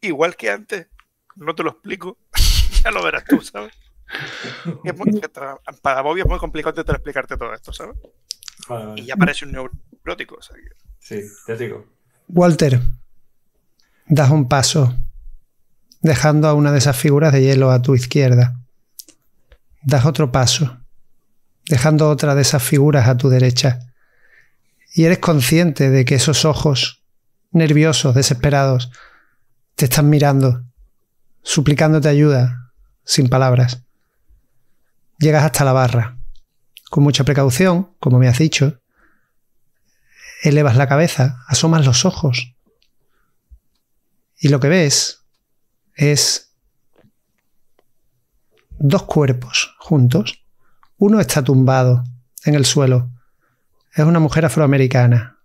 [SPEAKER 4] igual que antes. No te lo explico.
[SPEAKER 2] ya lo verás tú, ¿sabes? para Bobby es muy complicado explicarte todo esto, ¿sabes? Y ya parece un neurótico. Sí, te digo.
[SPEAKER 1] Walter, das un paso, dejando a una de esas figuras de hielo a tu izquierda. Das otro paso, dejando otra de esas figuras a tu derecha. Y eres consciente de que esos ojos, nerviosos, desesperados, te están mirando, suplicándote ayuda, sin palabras llegas hasta la barra. Con mucha precaución, como me has dicho, elevas la cabeza, asomas los ojos y lo que ves es dos cuerpos juntos. Uno está tumbado en el suelo. Es una mujer afroamericana.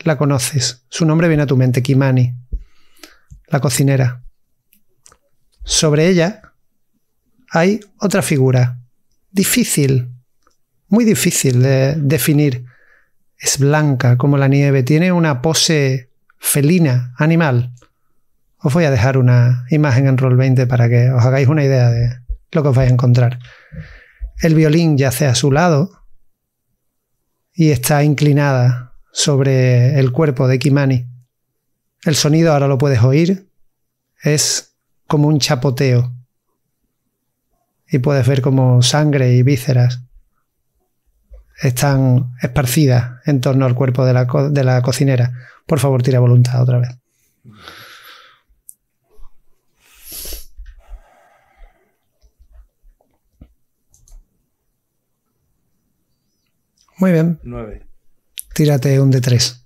[SPEAKER 1] La conoces. Su nombre viene a tu mente, Kimani, la cocinera. Sobre ella hay otra figura difícil, muy difícil de definir. Es blanca como la nieve, tiene una pose felina, animal. Os voy a dejar una imagen en Roll20 para que os hagáis una idea de lo que os vais a encontrar. El violín yace a su lado y está inclinada sobre el cuerpo de Kimani. El sonido ahora lo puedes oír, es como un chapoteo y puedes ver cómo sangre y vísceras están esparcidas en torno al cuerpo de la, de la cocinera. Por favor, tira voluntad otra vez. Muy bien. Tírate un de tres.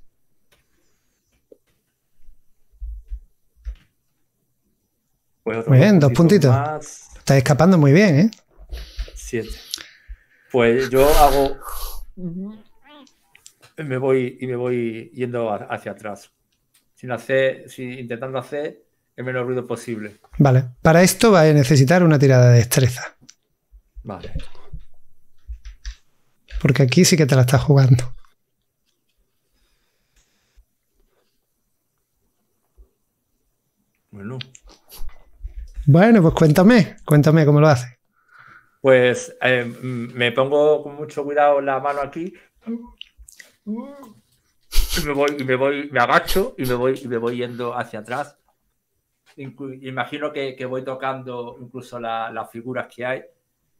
[SPEAKER 5] Pues Muy bien, dos puntitos.
[SPEAKER 1] Estás escapando muy bien, ¿eh?
[SPEAKER 5] Siete. Pues yo hago. Me voy y me voy yendo hacia atrás. Sin hacer, sin, intentando hacer el menor ruido posible.
[SPEAKER 1] Vale. Para esto va a necesitar una tirada de destreza. Vale. Porque aquí sí que te la estás jugando. Bueno, pues cuéntame, cuéntame cómo lo hace.
[SPEAKER 5] Pues eh, me pongo con mucho cuidado la mano aquí. me voy, me voy, me agacho y me voy, y me voy yendo hacia atrás. imagino que, voy tocando incluso las figuras que hay.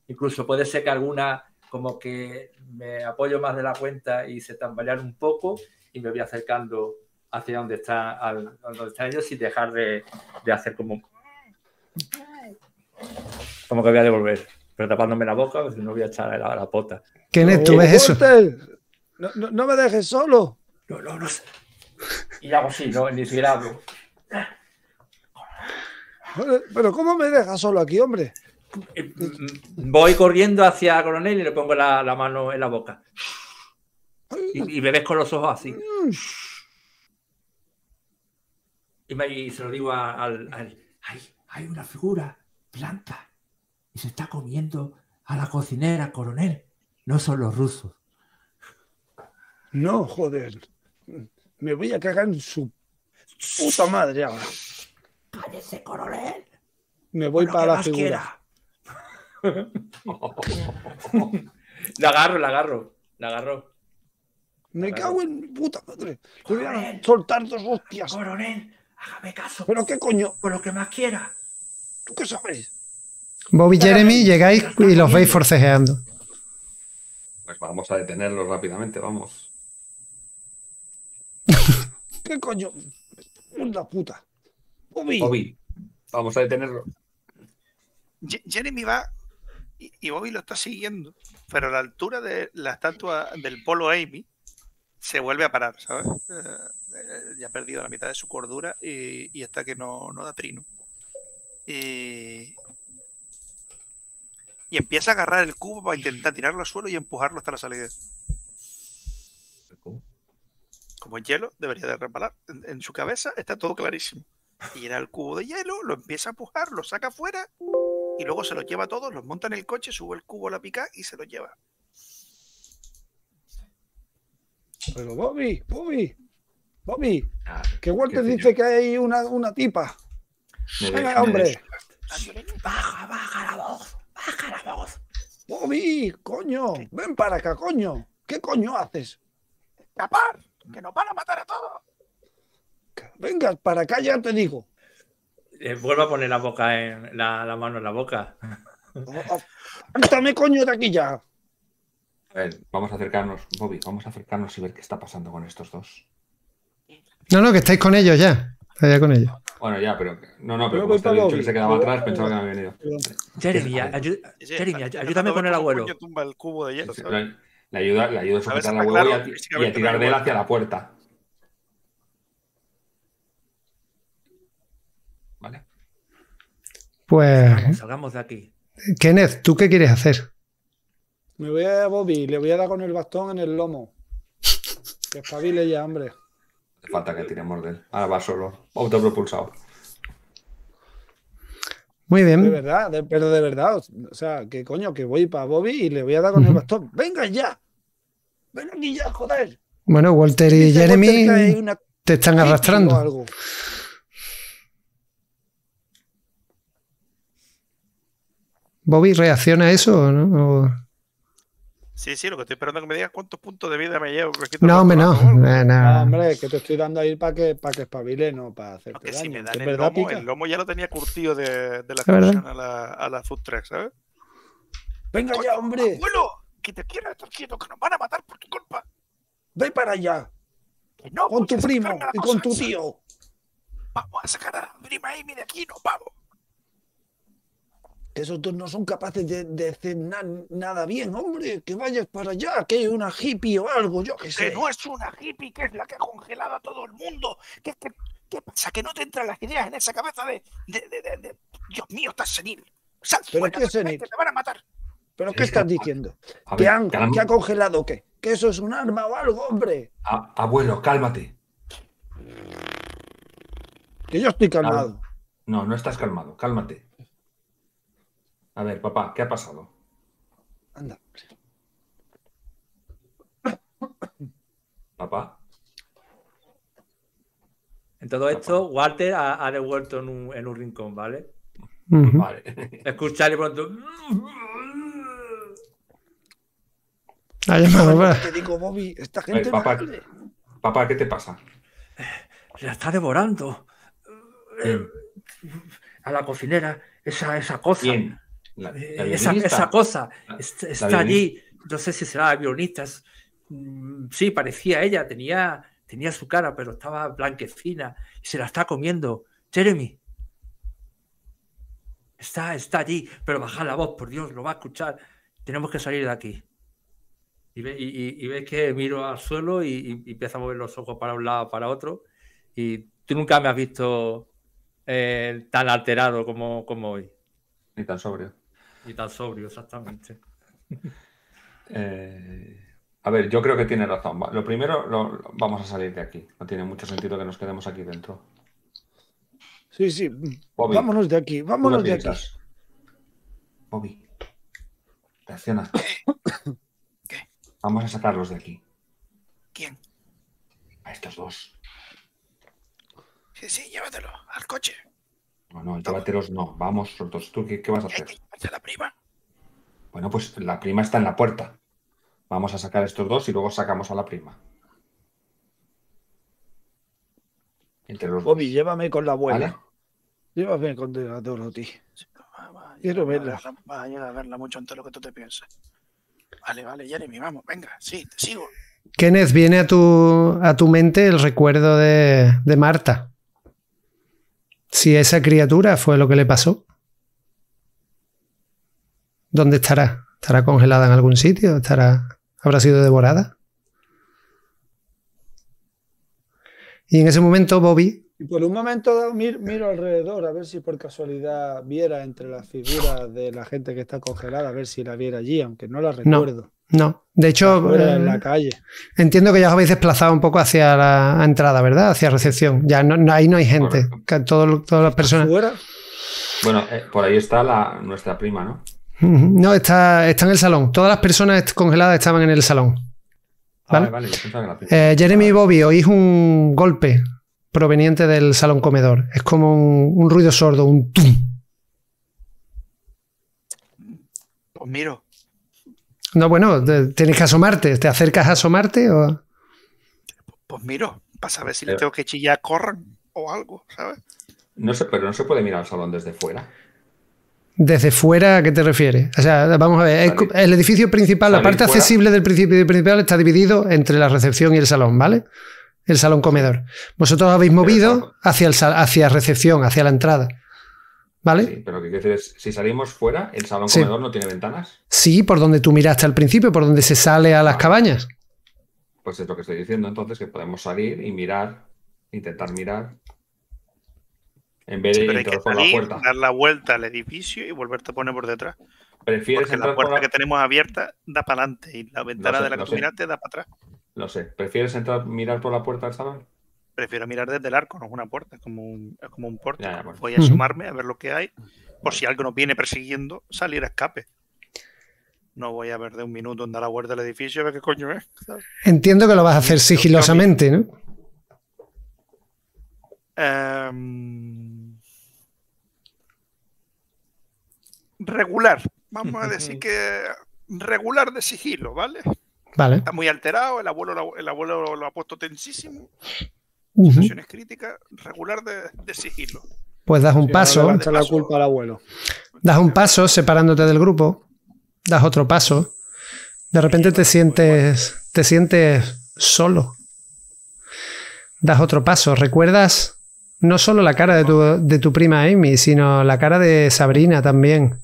[SPEAKER 5] Incluso puede ser que alguna como que me apoyo más de la cuenta y se tambalean un poco y me voy acercando hacia donde, está, están ellos sin dejar de, de hacer como como que voy a devolver, pero tapándome la boca, no voy a echar la, la pota. es ¿tú ves eso?
[SPEAKER 3] No, no, me dejes solo. No, no, no.
[SPEAKER 5] Y hago así, no, ni siquiera hablo.
[SPEAKER 3] Pero, ¿cómo me dejas solo aquí, hombre?
[SPEAKER 5] Eh, mm, voy corriendo hacia Coronel y le pongo la, mano en la boca. Y, me ves con los ojos así. Y, me, se lo digo al, hay una figura blanca y se está comiendo a la cocinera, coronel. No son los rusos. No, joder. Me voy a cagar en su
[SPEAKER 3] puta madre ahora. Cállese, coronel.
[SPEAKER 5] Me voy para la más figura. la agarro, la agarro, la agarro.
[SPEAKER 3] Me cago en mi puta madre. Coronel, soltar dos hostias. Coronel, hágame caso. ¿Pero qué coño? Por lo que más quiera.
[SPEAKER 1] Bobby qué y Jeremy eh, llegáis y los veis forcejeando.
[SPEAKER 4] Pues vamos a detenerlos rápidamente, vamos.
[SPEAKER 3] ¿Qué coño? Una puta.
[SPEAKER 4] Bobby. vamos a detenerlo.
[SPEAKER 2] Jeremy va y, Bobby lo está siguiendo, pero a la altura de la estatua del polo Amy se vuelve a parar, ¿sabes? Eh, eh, ya ha perdido la mitad de su cordura y, está que no, no da trino. Eh, y empieza a agarrar el cubo para intentar tirarlo al suelo y empujarlo hasta la salida. Como el hielo, debería de reparar. En, su cabeza está todo clarísimo. y era el cubo de hielo, lo empieza a empujar, lo saca afuera y luego se lo lleva a todos. los monta en el coche, sube el cubo a la pica y se lo lleva.
[SPEAKER 3] Pero Bobby, Bobby, Bobby, ah, que Walter dice que hay una, una tipa. Venga, hombre.
[SPEAKER 1] Baja, baja
[SPEAKER 3] la voz. Baja la voz. Bobby, coño. Ven para acá, coño. ¿Qué coño haces? Escapar, que nos van a matar a todos. Venga, para acá ya te digo.
[SPEAKER 5] Eh, vuelvo a poner la boca en la, mano en la boca.
[SPEAKER 4] Oh, oh. coño de aquí ya.
[SPEAKER 5] A ver, vamos a acercarnos,
[SPEAKER 4] Bobby, vamos a acercarnos y ver qué está pasando con estos dos.
[SPEAKER 1] No, no, que estáis con ellos ya.
[SPEAKER 4] Estáis ya con ellos. Bueno, ya, pero. No, no, pero, cuando que se quedaba atrás, pensaba que me había venido.
[SPEAKER 5] Jeremy, Jeremy ayúdame con el abuelo.
[SPEAKER 4] tumba el cubo de hielo. Le ayuda, a
[SPEAKER 5] sujetar la abuelo y, a, tirar de él hacia la
[SPEAKER 4] puerta.
[SPEAKER 1] Vale. Pues. Salgamos, de aquí. Kenneth, ¿tú qué quieres hacer?
[SPEAKER 3] Me voy a Bobby, le voy a dar con el bastón en el lomo. Que espabile ya, hombre
[SPEAKER 4] falta que tiremos de él. Ahora va solo. Autopropulsado.
[SPEAKER 3] Muy bien. De verdad, pero de verdad, o sea, que coño, que voy para Bobby y le voy a dar con el bastón. ¡Venga ya! ¡Ven aquí ya, joder!
[SPEAKER 1] Bueno, Walter y Jeremy te están arrastrando. ¿Bobby reacciona a eso o no?
[SPEAKER 3] Sí, sí, lo que estoy esperando es que me digas cuántos puntos de vida me llevo. No, hombre, no.
[SPEAKER 1] Eh, no,
[SPEAKER 3] Hombre, que te estoy dando ahí para que, para que espabile, no para hacerte que daño. Si me dan el lomo, el ya lo tenía curtido de, de la canción a la, a la food
[SPEAKER 2] truck, ¿sabes? ¡Venga ya, hombre! ¡Abuelo! ¡Que te quieras estar quieto, que nos van a matar por tu culpa! ¡Ve para allá! No, con tu primo y con tu tío. Vamos a sacar a la prima Amy de aquí y nos vamos
[SPEAKER 3] esos dos no son capaces de, hacer nada bien, hombre, que vayas para allá, que hay una hippie o algo, yo que sé. Que no es una
[SPEAKER 2] hippie, que es la que ha congelado a todo el mundo, ¿qué pasa? Que no te entran las ideas en esa cabeza de, Dios mío, estás senil.
[SPEAKER 3] ¿Pero qué senil? Te van a matar. ¿Pero qué estás diciendo? qué ha congelado qué? ¿Que eso es un arma o algo, hombre?
[SPEAKER 4] Ah, abuelo, cálmate. Que yo estoy calmado. No, no estás calmado, cálmate. A ver, papá, ¿qué ha pasado?
[SPEAKER 3] Anda.
[SPEAKER 5] Papá. En todo esto, Walter ha, devuelto en un, rincón, ¿vale? Vale. pronto.
[SPEAKER 4] Te digo,
[SPEAKER 5] Bobby, esta gente.
[SPEAKER 4] papá, ¿qué te pasa?
[SPEAKER 5] Eh, la está devorando. Eh. Eh, a la cocinera, esa, esa cosa. Eh, esa, cosa ah, está allí. No sé si será violinista. Mm, sí, parecía ella, tenía, tenía su cara, pero estaba blanquecina y se la está comiendo. Jeremy. Está, está allí, pero baja la voz, por Dios, lo va a escuchar. Tenemos que salir de aquí. Y, ves que miro al suelo y, empieza a mover los ojos para un lado, para otro. Y tú nunca me has visto eh, tan alterado como, como hoy. Ni tan sobrio. Y tan sobrio, exactamente. Eh, a ver,
[SPEAKER 4] yo creo que tiene razón. Lo primero, vamos a salir de aquí. No tiene mucho sentido que nos quedemos aquí dentro.
[SPEAKER 3] Sí, sí. vámonos de aquí, vámonos de aquí.
[SPEAKER 4] Bobby, reacciona. Vamos a sacarlos de aquí. ¿Quién? A estos dos. Sí, sí, llévatelo, al coche. No, no, el Tabateros no. Vamos, soltos. ¿Tú qué, vas a hacer? ¿Hacia este, este la prima? Bueno, pues la prima está en la puerta. Vamos a sacar estos dos y luego sacamos a la prima. Entre Bobby, llévame con la abuela.
[SPEAKER 3] Llévame con la Dorothy. Quiero verla.
[SPEAKER 2] Va a llegar a verla mucho antes de lo que tú te pienses Vale, vale, Jeremy, vamos, venga, sí, te sigo.
[SPEAKER 1] Kenneth, viene a tu, a tu mente el recuerdo de, de Marta. Si esa criatura fue lo que le pasó, ¿dónde estará? ¿Estará congelada en algún sitio? ¿Estará, ¿Habrá sido devorada? Y en ese momento Bobby...
[SPEAKER 3] Y por un momento miro, alrededor a ver si por casualidad viera entre las figuras de la gente que está congelada, a ver si la viera allí, aunque no la recuerdo.
[SPEAKER 1] No. De hecho, en la eh, calle. entiendo que ya os habéis desplazado un poco hacia la entrada, ¿verdad? Hacia recepción. Ya no, ahí no hay gente. todas las personas.
[SPEAKER 4] Bueno, eh, por ahí está la, nuestra prima, ¿no?
[SPEAKER 1] No, está, está en el salón. Todas las personas congeladas estaban en el salón. ¿Vale? vale, eh, Jeremy y Bobby, oís un golpe proveniente del salón comedor. Es como un, ruido sordo, un tum. Pues miro. No, bueno, tienes que asomarte. ¿Te acercas a asomarte o...?
[SPEAKER 4] Pues, miro, para saber si le tengo que chillar corran o algo, ¿sabes? No sé, pero no se puede mirar al salón desde fuera.
[SPEAKER 1] ¿Desde fuera a qué te refieres? O sea, vamos a ver, el edificio principal, la parte accesible del principio principal está dividido entre la recepción y el salón, ¿vale? El salón comedor. Vosotros habéis movido hacia, el, hacia recepción, hacia la entrada. ¿Vale? Sí,
[SPEAKER 4] pero qué que decir si salimos fuera, ¿el salón comedor no tiene ventanas?
[SPEAKER 1] Sí, por donde tú miraste al principio, por donde se sale a las ah. cabañas.
[SPEAKER 4] Pues es lo que estoy diciendo entonces, que podemos salir y mirar, intentar mirar.
[SPEAKER 2] En vez de ir por la puerta. Dar la vuelta al edificio y volverte a poner por detrás. Prefieres Porque la puerta que tenemos abierta da para adelante y la ventana de la cocina que da para atrás. No sé, ¿prefieres entrar mirar por la puerta del salón? prefiero mirar desde el arco, no es una puerta, es como un, es como un porte. Voy a sumarme a ver lo que hay, por si algo nos viene persiguiendo, salir a escape. No voy a ver de un minuto andar a la vuelta del edificio a ver qué coño es.
[SPEAKER 1] Entiendo que lo vas a hacer sigilosamente, ¿no?
[SPEAKER 2] Em, regular, vamos a decir que regular de sigilo, ¿vale? Está muy alterado, el abuelo, el abuelo lo ha puesto tensísimo críticas regular
[SPEAKER 3] de, sigilo.
[SPEAKER 1] Pues das un paso.
[SPEAKER 3] al abuelo.
[SPEAKER 1] Das un paso separándote del grupo. Das otro paso. De repente te sientes, te sientes solo. Das otro paso. Recuerdas no solo la cara de tu, de tu prima Amy, sino la cara de Sabrina también.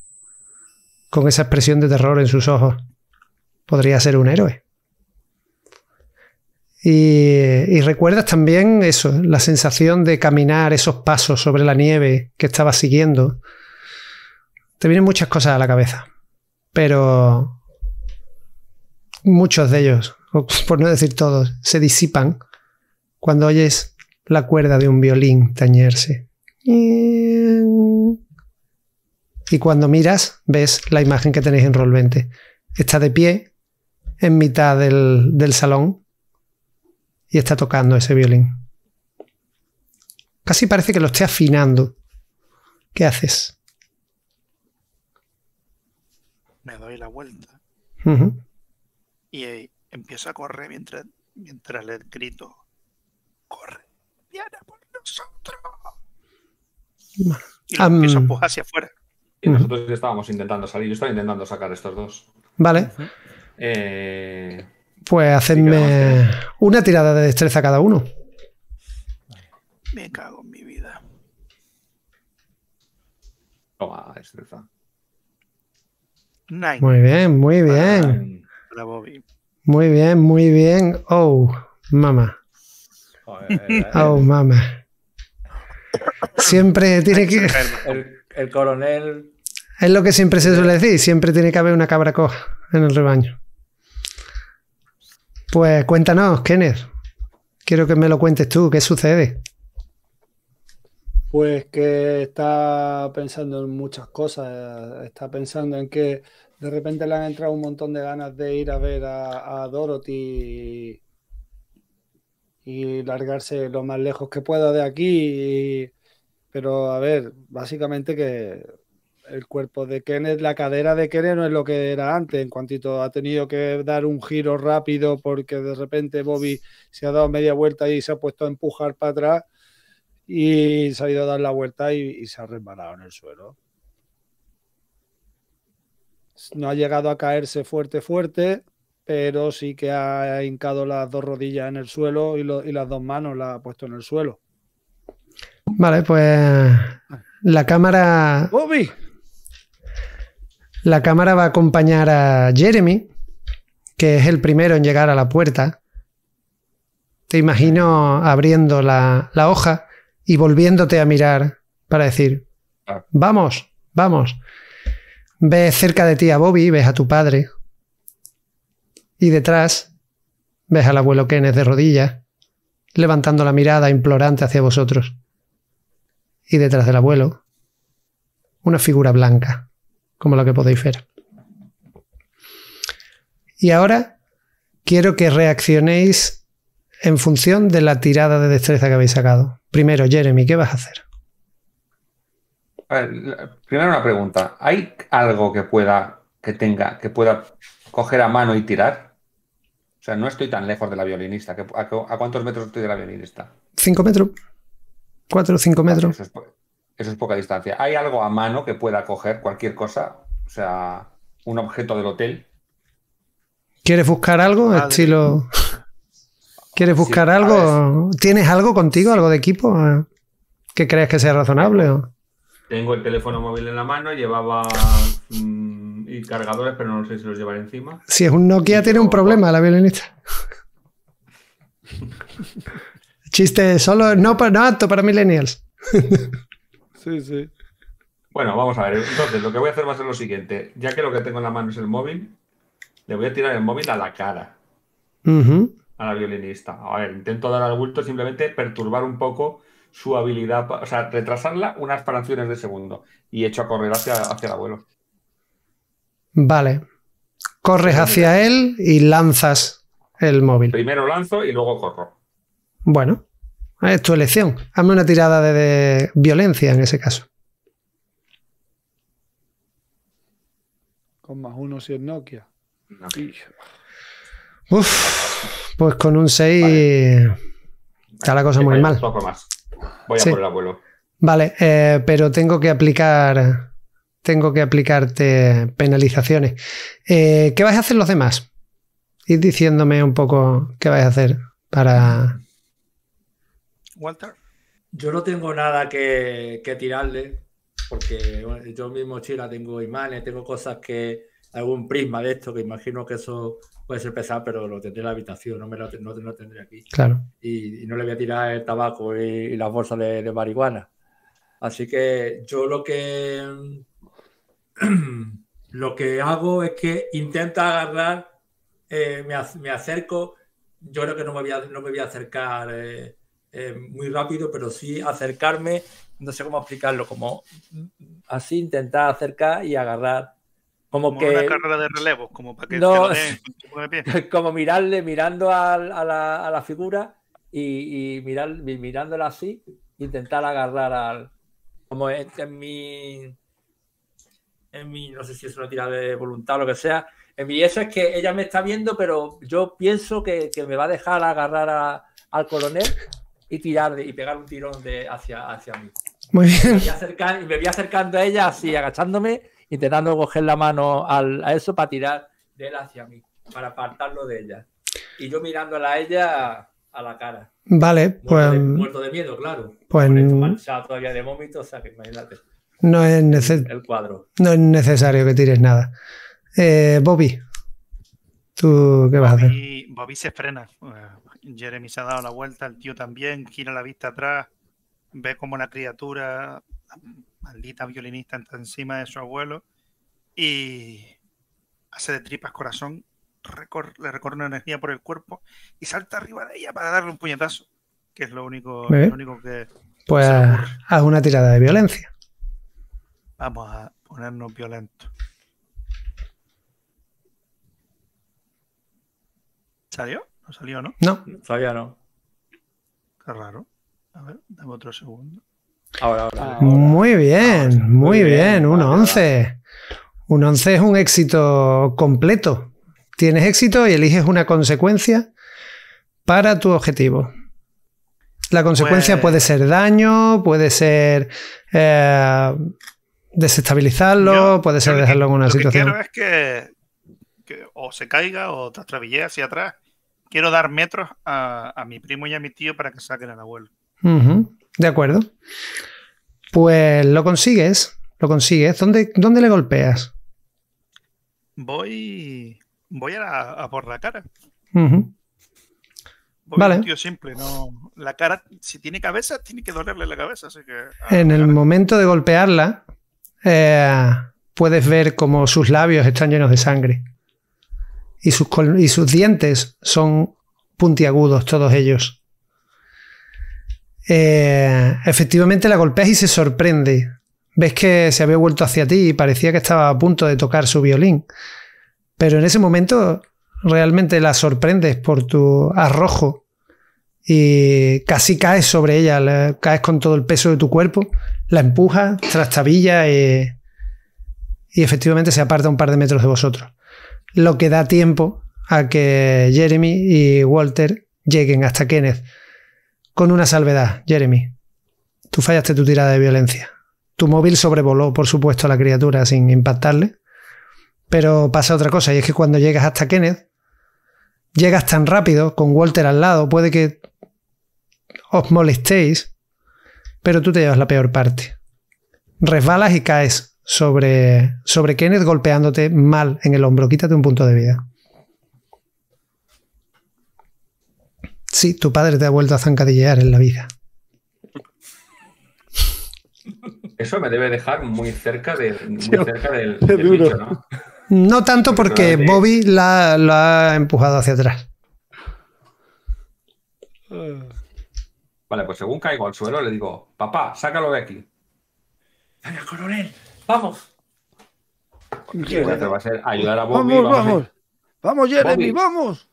[SPEAKER 1] Con esa expresión de terror en sus ojos. Podría ser un héroe. Y, recuerdas también eso, la sensación de caminar esos pasos sobre la nieve que estabas siguiendo. Te vienen muchas cosas a la cabeza, pero muchos de ellos, por no decir todos, se disipan cuando oyes la cuerda de un violín tañerse. Y cuando miras, ves la imagen que tenéis en 20 Está de pie en mitad del salón y está tocando ese violín. Casi parece que lo esté afinando. ¿Qué haces?
[SPEAKER 2] Me doy la vuelta. Y empieza eh, empiezo a correr mientras, mientras le grito. Corre,
[SPEAKER 3] Diana, por nosotros.
[SPEAKER 1] y a empujar
[SPEAKER 4] hacia afuera. Y nosotros estábamos intentando salir. Yo estaba intentando sacar estos dos. Vale. Eh,
[SPEAKER 1] pues hacerme una tirada de destreza cada uno.
[SPEAKER 4] Me cago
[SPEAKER 2] en mi vida. Muy bien, muy bien.
[SPEAKER 1] muy bien, muy bien. Oh, mamá. Oh, mamá. Siempre tiene que.
[SPEAKER 5] el, coronel.
[SPEAKER 1] Es lo que siempre se suele decir: siempre tiene que haber una cabra coja en el rebaño. Pues cuéntanos, Kenneth. Quiero que me lo cuentes tú, ¿qué sucede?
[SPEAKER 3] Pues que está pensando en muchas cosas. Está pensando en que de repente le han entrado un montón de ganas de ir a ver a, Dorothy y, largarse lo más lejos que pueda de aquí. pero a ver, básicamente que el cuerpo de Kenneth, la cadera de Kenneth no es lo que era antes, en cuanto ha tenido que dar un giro rápido porque de repente Bobby se ha dado media vuelta y se ha puesto a empujar para atrás y se ha ido a dar la vuelta y, se ha resbalado en el suelo. No ha llegado a caerse fuerte, fuerte, pero sí que ha hincado las dos rodillas en el suelo y, y las dos manos las ha puesto en el suelo.
[SPEAKER 1] Vale, pues ah. la cámara. ¡Bobby! La cámara va a acompañar a Jeremy, que es el primero en llegar a la puerta. Te imagino abriendo la, hoja y volviéndote a mirar para decir, ah. vamos, vamos. Ves cerca de ti a Bobby, ves a tu padre. Y detrás ves al abuelo Kenneth de rodillas, levantando la mirada implorante hacia vosotros. Y detrás del abuelo, una figura blanca como la que podéis ver. Y ahora quiero que reaccionéis en función de la tirada de destreza que habéis sacado. Primero, Jeremy, ¿qué vas a hacer?
[SPEAKER 4] primero una pregunta. ¿Hay algo que pueda, que tenga, que pueda coger a mano y tirar? O sea, no estoy tan lejos de la violinista. ¿A cuántos metros estoy de la violinista?
[SPEAKER 1] Cinco metros. Cuatro o cinco metros
[SPEAKER 4] eso es poca distancia. ¿Hay algo a mano que pueda coger cualquier cosa? O sea, un objeto del hotel. ¿Quieres buscar
[SPEAKER 1] algo? Estilo. ¿Quieres buscar algo? ¿Tienes algo contigo, algo de equipo? Eh, ¿Que crees que sea razonable?
[SPEAKER 4] Tengo el teléfono móvil en la mano, llevaba mm, y cargadores, pero no sé si los llevaré encima.
[SPEAKER 1] Si es un Nokia, tiene un problema la violinista. Chiste, solo no, no apto para millennials.
[SPEAKER 4] Sí, sí. Bueno, vamos a ver. Entonces, lo que voy a hacer va a ser lo siguiente. Ya que lo que tengo en la mano es el móvil, le voy a tirar el móvil a la cara. A la violinista. A ver, intento dar al bulto simplemente perturbar un poco su habilidad, o sea, retrasarla unas fracciones de segundo y echo a correr hacia, hacia el abuelo.
[SPEAKER 1] Vale. Corres hacia él y lanzas el móvil.
[SPEAKER 4] Primero lanzo y luego corro.
[SPEAKER 1] Bueno. Es tu elección. Hazme una tirada de, violencia en ese caso.
[SPEAKER 3] Con más uno si es Nokia.
[SPEAKER 1] Uf, pues con un 6 está la cosa muy mal. Un poco
[SPEAKER 4] más. Voy a por el abuelo.
[SPEAKER 1] Vale, eh, pero tengo que aplicar. Tengo que aplicarte penalizaciones. Eh, ¿Qué vais a hacer los demás? Ir diciéndome un poco qué vais a hacer para.
[SPEAKER 5] Walter? Yo no tengo nada que, tirarle, porque yo mismo Chila tengo imanes, tengo cosas que, algún prisma de esto, que imagino que eso puede ser pesado, pero lo tendré en la habitación, no me lo, tendré aquí. Claro. Y, no le voy a tirar el tabaco y, las bolsas de, marihuana. Así que yo lo que lo que hago es que intenta agarrar, eh, me, acerco, yo creo que no me voy a, no me voy a acercar. Eh, eh, muy rápido, pero sí acercarme, no sé cómo explicarlo, como así intentar acercar y agarrar. Como, una carrera
[SPEAKER 2] de relevos, como para que
[SPEAKER 5] como mirarle, mirando a, la, figura y, mirar, mirándola así, intentar agarrar al. Como en, mi. En mi. No sé si es una tira de voluntad o lo que sea. En mi eso es que ella me está viendo, pero yo pienso que, me va a dejar agarrar a, al coronel tirar y pegar un tirón de, hacia, hacia mí. Muy bien. Me voy, acercando, a ella así, agachándome, intentando coger la mano a eso para tirar de él hacia mí, para apartarlo de ella. Y yo mirándola a ella a la cara. Vale, pues. De, muerto de miedo, claro. Pues. todavía de momento o sea que imagínate. No es, el cuadro.
[SPEAKER 1] no es necesario que tires nada. Eh, Bobby, ¿tú qué vas a hacer?
[SPEAKER 5] Bobby se frena.
[SPEAKER 2] Eh, Jeremy se ha dado la vuelta, el tío también, gira la vista atrás, ve como la criatura, la maldita violinista, está encima de su abuelo y hace de tripas corazón, le recorre una energía por el cuerpo y salta arriba de ella para darle un puñetazo, que es lo único, lo único que...
[SPEAKER 1] Pues haz una tirada de violencia.
[SPEAKER 2] Vamos a ponernos violentos. ¿Salió? No salió, ¿no? No, todavía no. Qué raro. A ver, dame otro segundo.
[SPEAKER 5] Ahora, ahora.
[SPEAKER 1] Ah, muy ah, bien, muy bien, un 11. Un 11 es un éxito completo. Tienes éxito y eliges una consecuencia para tu objetivo. La consecuencia puede pues ser daño, puede ser eh, desestabilizarlo, puede ser dejarlo en una situación. Lo que
[SPEAKER 2] quiero es que, o se caiga o te atravillee hacia atrás quiero dar metros a, mi primo y a mi tío para que saquen al abuelo.
[SPEAKER 1] De acuerdo. Pues lo consigues, lo consigues. ¿Dónde, le golpeas?
[SPEAKER 2] Voy, voy a, por la cara.
[SPEAKER 1] Voy vale.
[SPEAKER 2] simple, no. La cara, si tiene cabeza, tiene que dolerle la cabeza,
[SPEAKER 1] ah, en el momento de golpearla, eh, puedes ver como sus labios están llenos de sangre y sus, dientes son puntiagudos todos ellos. Eh, efectivamente la golpeas y se sorprende. Ves que se había vuelto hacia ti y parecía que estaba a punto de tocar su violín. Pero en ese momento realmente la sorprendes por tu arrojo y casi caes sobre ella, caes con todo el peso de tu cuerpo, la empujas, trastabilla eh, y efectivamente se aparta un par de metros de vosotros lo que da tiempo a que Jeremy y Walter lleguen hasta Kenneth. Con una salvedad, Jeremy. Tú fallaste tu tirada de violencia. Tu móvil sobrevoló, por supuesto, a la criatura sin impactarle. Pero pasa otra cosa, y es que cuando llegas hasta Kenneth, llegas tan rápido, con Walter al lado, puede que os molestéis, pero tú te llevas la peor parte. Resbalas y caes sobre, sobre Kenneth golpeándote mal en el hombro. Quítate un punto de vida. Sí, tu padre te ha vuelto a zancadillear en la vida.
[SPEAKER 4] Eso me debe dejar muy cerca, de, del, ¿no?
[SPEAKER 1] No tanto porque Bobby la, ha empujado hacia atrás.
[SPEAKER 4] Vale, pues según caigo al suelo le digo, papá, sácalo de aquí. Daniel coronel. Vamos. a ser ayudar a Bobby. Vamos, vamos. Vamos, Jeremy, vamos.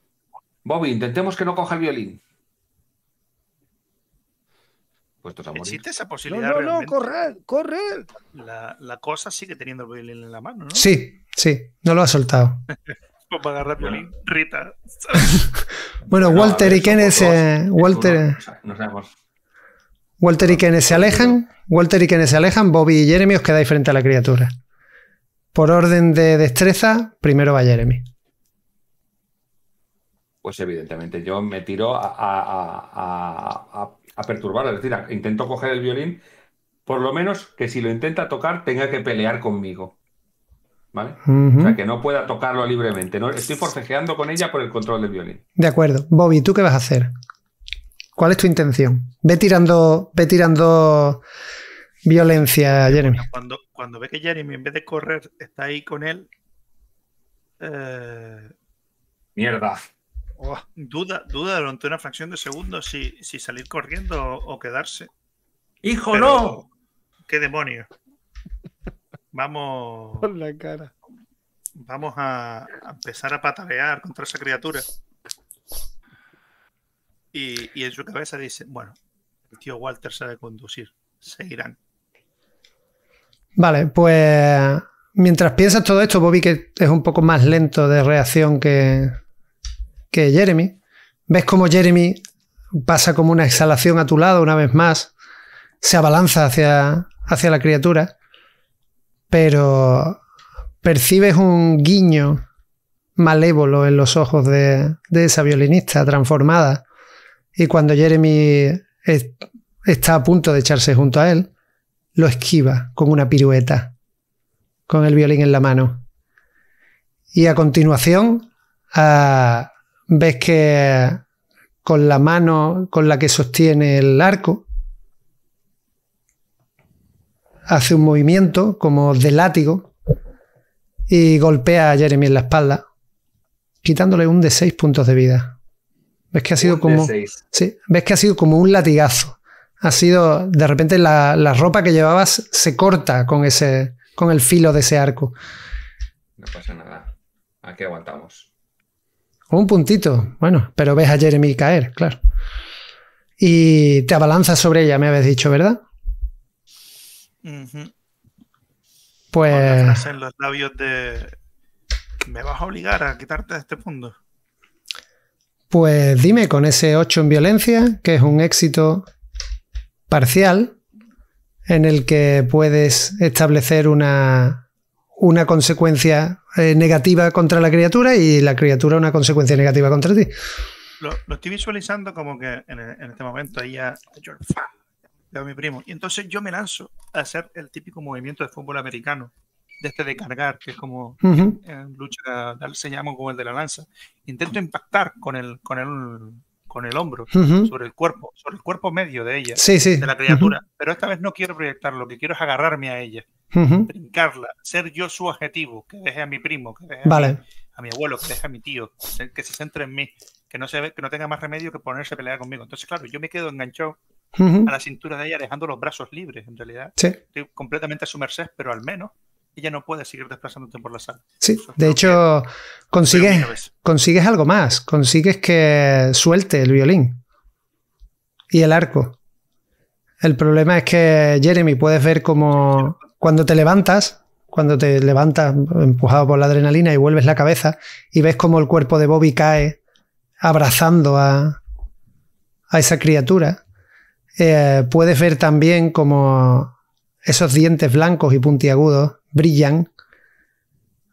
[SPEAKER 4] Bobby, intentemos que no coja el violín. Pues ¿Existe esa posibilidad? No, no, no,
[SPEAKER 3] corre, corre.
[SPEAKER 2] La, la, cosa sigue teniendo el violín en la mano,
[SPEAKER 4] ¿no? Sí,
[SPEAKER 1] sí, no lo ha soltado.
[SPEAKER 2] a agarrar violín, Rita. bueno, Walter y quién eh, es. Walter.
[SPEAKER 4] no sabemos
[SPEAKER 1] Walter y Kenneth se alejan. Walter y quienes se alejan. Bobby y Jeremy os quedáis frente a la criatura. Por orden de destreza, primero va Jeremy.
[SPEAKER 4] Pues evidentemente yo me tiro a, a, es decir, intento coger el violín, por lo menos que si lo intenta tocar tenga que pelear conmigo. ¿Vale? O sea, que no pueda tocarlo libremente. No, estoy forcejeando con ella por el control del violín.
[SPEAKER 1] De acuerdo. Bobby, ¿tú qué vas a hacer? ¿Cuál es tu intención? Ve tirando, ve tirando violencia, Jeremy.
[SPEAKER 2] Cuando, cuando ve que Jeremy, en vez de correr, está ahí con él. Eh, Mierda. Oh, duda, duda durante una fracción de segundo si, salir corriendo o, quedarse. ¡Hijo, no! ¡Qué demonio! Vamos. la cara. Vamos a empezar a patalear contra esa criatura. Y, en su cabeza dice, bueno, el tío Walter sabe conducir, seguirán.
[SPEAKER 1] Vale, pues mientras piensas todo esto, Bobby, que es un poco más lento de reacción que, Jeremy, ves como Jeremy pasa como una exhalación a tu lado una vez más, se abalanza hacia, hacia la criatura, pero percibes un guiño malévolo en los ojos de, de esa violinista transformada y cuando Jeremy está a punto de echarse junto a él, lo esquiva con una pirueta, con el violín en la mano. Y a continuación ves que con la mano con la que sostiene el arco, hace un movimiento como de látigo y golpea a Jeremy en la espalda, quitándole un de seis puntos de vida. Ves que ha sido como. ves que ha sido como un latigazo. Ha sido. De repente la, ropa que llevabas se corta con ese. con el filo de ese arco.
[SPEAKER 4] No pasa nada. Aquí aguantamos.
[SPEAKER 1] Un puntito. Bueno, pero ves a Jeremy caer, claro. Y te abalanzas sobre ella, me habéis dicho, ¿verdad? Pues.
[SPEAKER 2] los labios de. ¿Me vas a obligar a quitarte de este punto
[SPEAKER 1] pues dime, con ese 8 en violencia, que es un éxito parcial, en el que puedes establecer una, una consecuencia eh, negativa contra la criatura y la criatura una consecuencia negativa contra ti. Lo,
[SPEAKER 2] estoy visualizando como que en, este momento ella, yo, mi primo, y entonces yo me lanzo a hacer el típico movimiento de fútbol americano, de este de cargar, que es como lucha se llama como el de la lanza. Intento impactar con el, con el, con el hombro, sobre el cuerpo, sobre el cuerpo medio de ella, de la criatura. Pero esta vez no quiero proyectar, lo que quiero es agarrarme a ella, brincarla, ser yo su objetivo, que deje a mi primo, que a, mi, abuelo, que deje a mi tío, que se centre en mí, que no, se, que no tenga más remedio que ponerse a pelear conmigo. Entonces, claro, yo me quedo enganchado a la cintura de ella, dejando los brazos libres, en realidad. Estoy completamente a su merced, pero al menos y no puede seguir desplazándote por la sala.
[SPEAKER 1] Sí, de hecho, consigues, consigues algo más, consigues que suelte el violín y el arco. El problema es que, Jeremy, puedes ver como cuando te levantas, cuando te levantas empujado por la adrenalina y vuelves la cabeza y ves como el cuerpo de Bobby cae abrazando a, a esa criatura, eh, puedes ver también como esos dientes blancos y puntiagudos brillan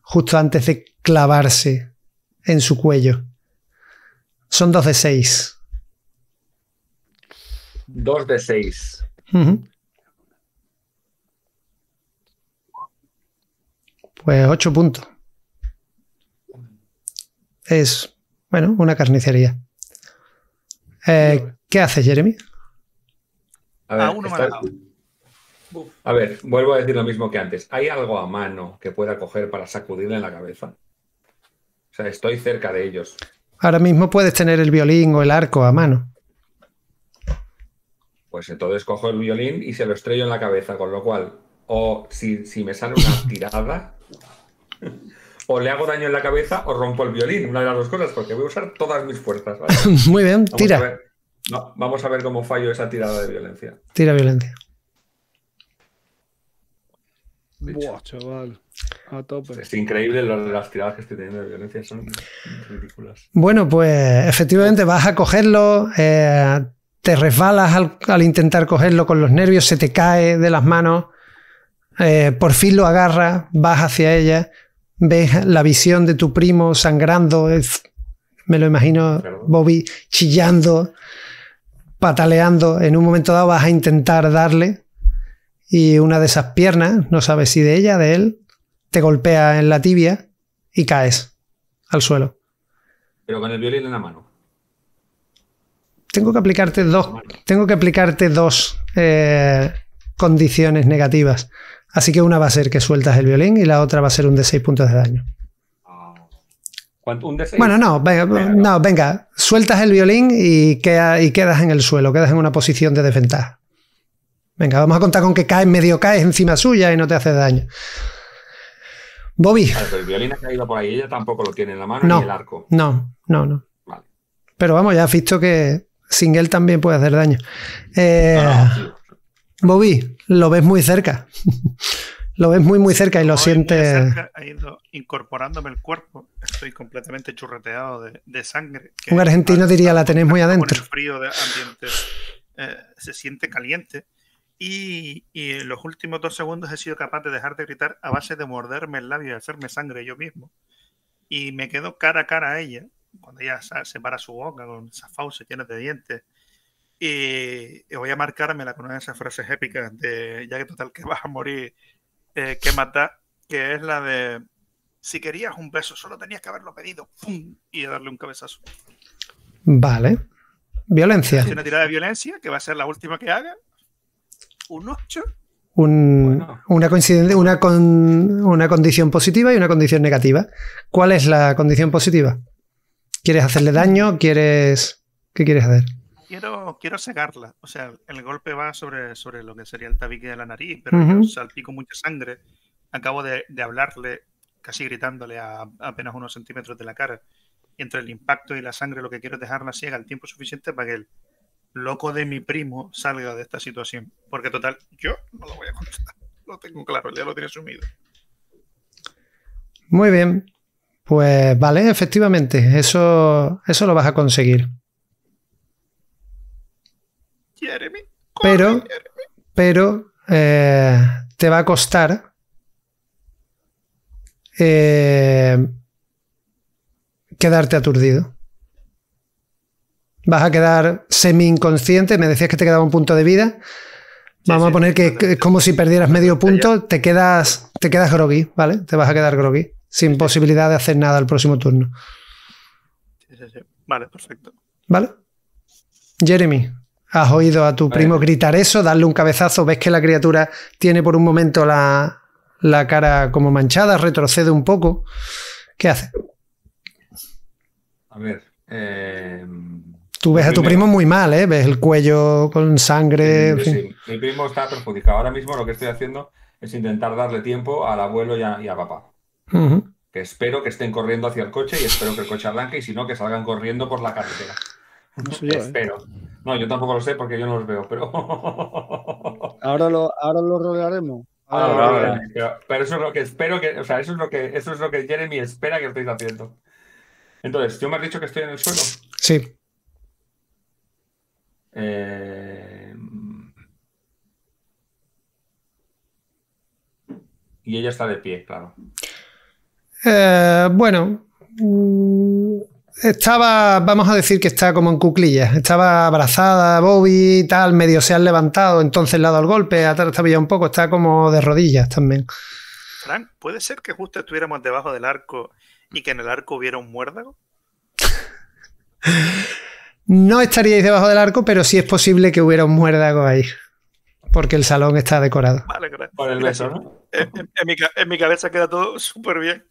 [SPEAKER 1] justo antes de clavarse en su cuello. Son dos de seis.
[SPEAKER 5] Dos de seis.
[SPEAKER 1] Pues ocho puntos. Es, bueno, una carnicería. Eh, ¿Qué haces, Jeremy?
[SPEAKER 4] A, ah, uno a ver, vuelvo a decir lo mismo que antes. ¿Hay algo a mano que pueda coger para sacudirle en la cabeza? O sea, estoy cerca de ellos.
[SPEAKER 1] Ahora mismo puedes tener el violín o el arco a mano.
[SPEAKER 4] Pues entonces cojo el violín y se lo estrello en la cabeza, con lo cual, o si, me sale una tirada, o le hago daño en la cabeza o rompo el violín, una de las dos cosas, porque voy a usar todas mis fuerzas. Muy bien, tira. vamos a ver cómo fallo esa tirada de violencia. Tira violencia. Es increíble las tiradas que estoy teniendo de violencia, son
[SPEAKER 1] ridículas. Bueno, pues efectivamente vas a cogerlo, eh, te resbalas al, intentar cogerlo con los nervios, se te cae de las manos, eh, por fin lo agarras, vas hacia ella, ves la visión de tu primo sangrando, es, me lo imagino, Bobby chillando, pataleando, en un momento dado vas a intentar darle y una de esas piernas, no sabes si de ella, de él, te golpea en la tibia y caes al suelo.
[SPEAKER 4] Pero con el violín en la mano.
[SPEAKER 1] Tengo que aplicarte dos, tengo que aplicarte dos eh, condiciones negativas. Así que una va a ser que sueltas el violín y la otra va a ser un de seis puntos de daño. Ah.
[SPEAKER 4] Bueno, no,
[SPEAKER 1] venga, no, venga, sueltas el violín y, y quedas en el suelo, quedas en una posición de desventaja. Venga, vamos a contar con que caes, medio caes encima suya y no te hace daño.
[SPEAKER 4] Bobby. el violín ha caído por ahí, ella tampoco lo tiene en la mano no, ni el arco.
[SPEAKER 1] No, no, no. Vale. Pero vamos, ya has visto que sin él también puede hacer daño. Eh, ah, Bobby, lo ves muy cerca. lo ves muy, muy cerca y lo sientes. Ha ido
[SPEAKER 2] incorporándome el cuerpo. Estoy completamente churreteado de, sangre. Un argentino
[SPEAKER 1] diría, la tenéis muy adentro.
[SPEAKER 2] frío de ambiente, eh, se siente caliente. Y, en los últimos dos segundos he sido capaz de dejar de gritar a base de morderme el labio y hacerme sangre yo mismo. Y me quedo cara a cara a ella, cuando ella se para su boca con esa fauces llenas de dientes. Y, voy a la con una de esas frases épicas de ya que total que vas a morir, eh, que mata, que es la de si querías un beso, solo tenías que haberlo pedido, ¡pum! y darle un cabezazo.
[SPEAKER 1] Vale. Violencia. Es una
[SPEAKER 2] tirada de violencia que va a ser la última que haga un 8.
[SPEAKER 1] una, condición positiva y una condición negativa. ¿Cuál es la condición positiva? ¿Quieres hacerle daño? ¿Quieres. ¿Qué quieres hacer?
[SPEAKER 2] Quiero, quiero secarla. O sea, el golpe va sobre, sobre lo que sería el tabique de la nariz, pero yo salpico mucha sangre. Acabo de, hablarle, casi gritándole a, apenas unos centímetros de la cara. Entre el impacto y la sangre, lo que quiero es dejarla ciega el tiempo suficiente para que el, loco de mi primo salga de esta situación. Porque total, yo no lo voy a contestar. Lo tengo claro, ya lo tiene sumido.
[SPEAKER 1] Muy bien. Pues vale, efectivamente, eso, eso lo vas a conseguir. Jeremy, pero, pero eh, te va a costar eh, quedarte aturdido vas a quedar semi-inconsciente, me decías que te quedaba un punto de vida. Vamos a poner que es como si perdieras medio punto, te quedas, te quedas groggy, ¿vale? Te vas a quedar groggy, sin posibilidad de hacer nada el próximo turno.
[SPEAKER 2] Vale, perfecto.
[SPEAKER 1] ¿Vale? Jeremy, has oído a tu primo gritar eso, darle un cabezazo, ves que la criatura tiene por un momento la, la cara como manchada, retrocede un poco. ¿Qué hace?
[SPEAKER 4] A ver, eh, Tú ves a tu primo, muy
[SPEAKER 1] mal, ¿eh? Ves el cuello con sangre. Sí,
[SPEAKER 4] Mi primo está perjudicado. Ahora mismo lo que estoy haciendo es intentar darle tiempo al abuelo y a, papá. Que espero que estén corriendo hacia el coche y espero que el coche arranque y si no, que salgan corriendo por la carretera.
[SPEAKER 3] No eh. espero.
[SPEAKER 4] No, yo tampoco lo sé porque yo no los veo, pero.
[SPEAKER 3] ahora lo, ahora lo rodearemos.
[SPEAKER 4] Pero, eso es lo que espero que. O sea, eso es lo que, eso es lo que Jeremy espera que estéis haciendo. Entonces, ¿yo me has dicho que estoy en el suelo? Sí. Eh, y ella está de pie, claro.
[SPEAKER 1] Eh, bueno, mm, estaba, vamos a decir que está como en cuclillas. Estaba abrazada, Bobby y tal, medio se han levantado, entonces le ha dado el golpe, estaba ya un poco, está como de rodillas también.
[SPEAKER 2] Frank, ¿puede ser que justo estuviéramos debajo del arco y que en el arco hubiera un muérdago?
[SPEAKER 1] No estaríais debajo del arco, pero sí es posible que hubiera un muérdago ahí. Porque el salón está decorado.
[SPEAKER 2] Vale, gracias. Por el beso, En, mi, cabeza queda todo súper bien.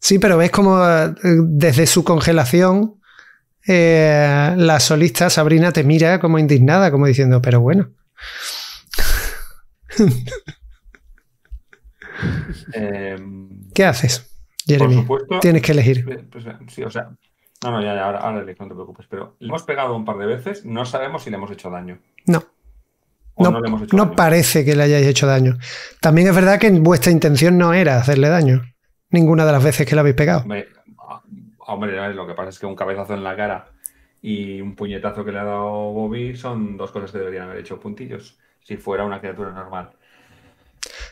[SPEAKER 1] Sí, pero ves como eh, desde su congelación eh, la solista Sabrina te mira como indignada, como diciendo, pero bueno.
[SPEAKER 4] Em, ¿Qué haces, Jeremy? Por supuesto, Tienes que elegir. Pues, pues, sí, o sea, no, no, ya, ya ahora, no te preocupes, pero le hemos pegado un par de veces, no sabemos si le hemos hecho daño.
[SPEAKER 1] No. No, le hemos hecho no parece que le hayáis hecho daño. También es verdad que vuestra intención no era hacerle daño. Ninguna de las veces que le habéis pegado.
[SPEAKER 4] hombre ah, lo que pasa es que un cabezazo en la cara y un puñetazo que le ha dado Bobby son dos cosas que deberían haber hecho puntillos, si fuera una criatura normal.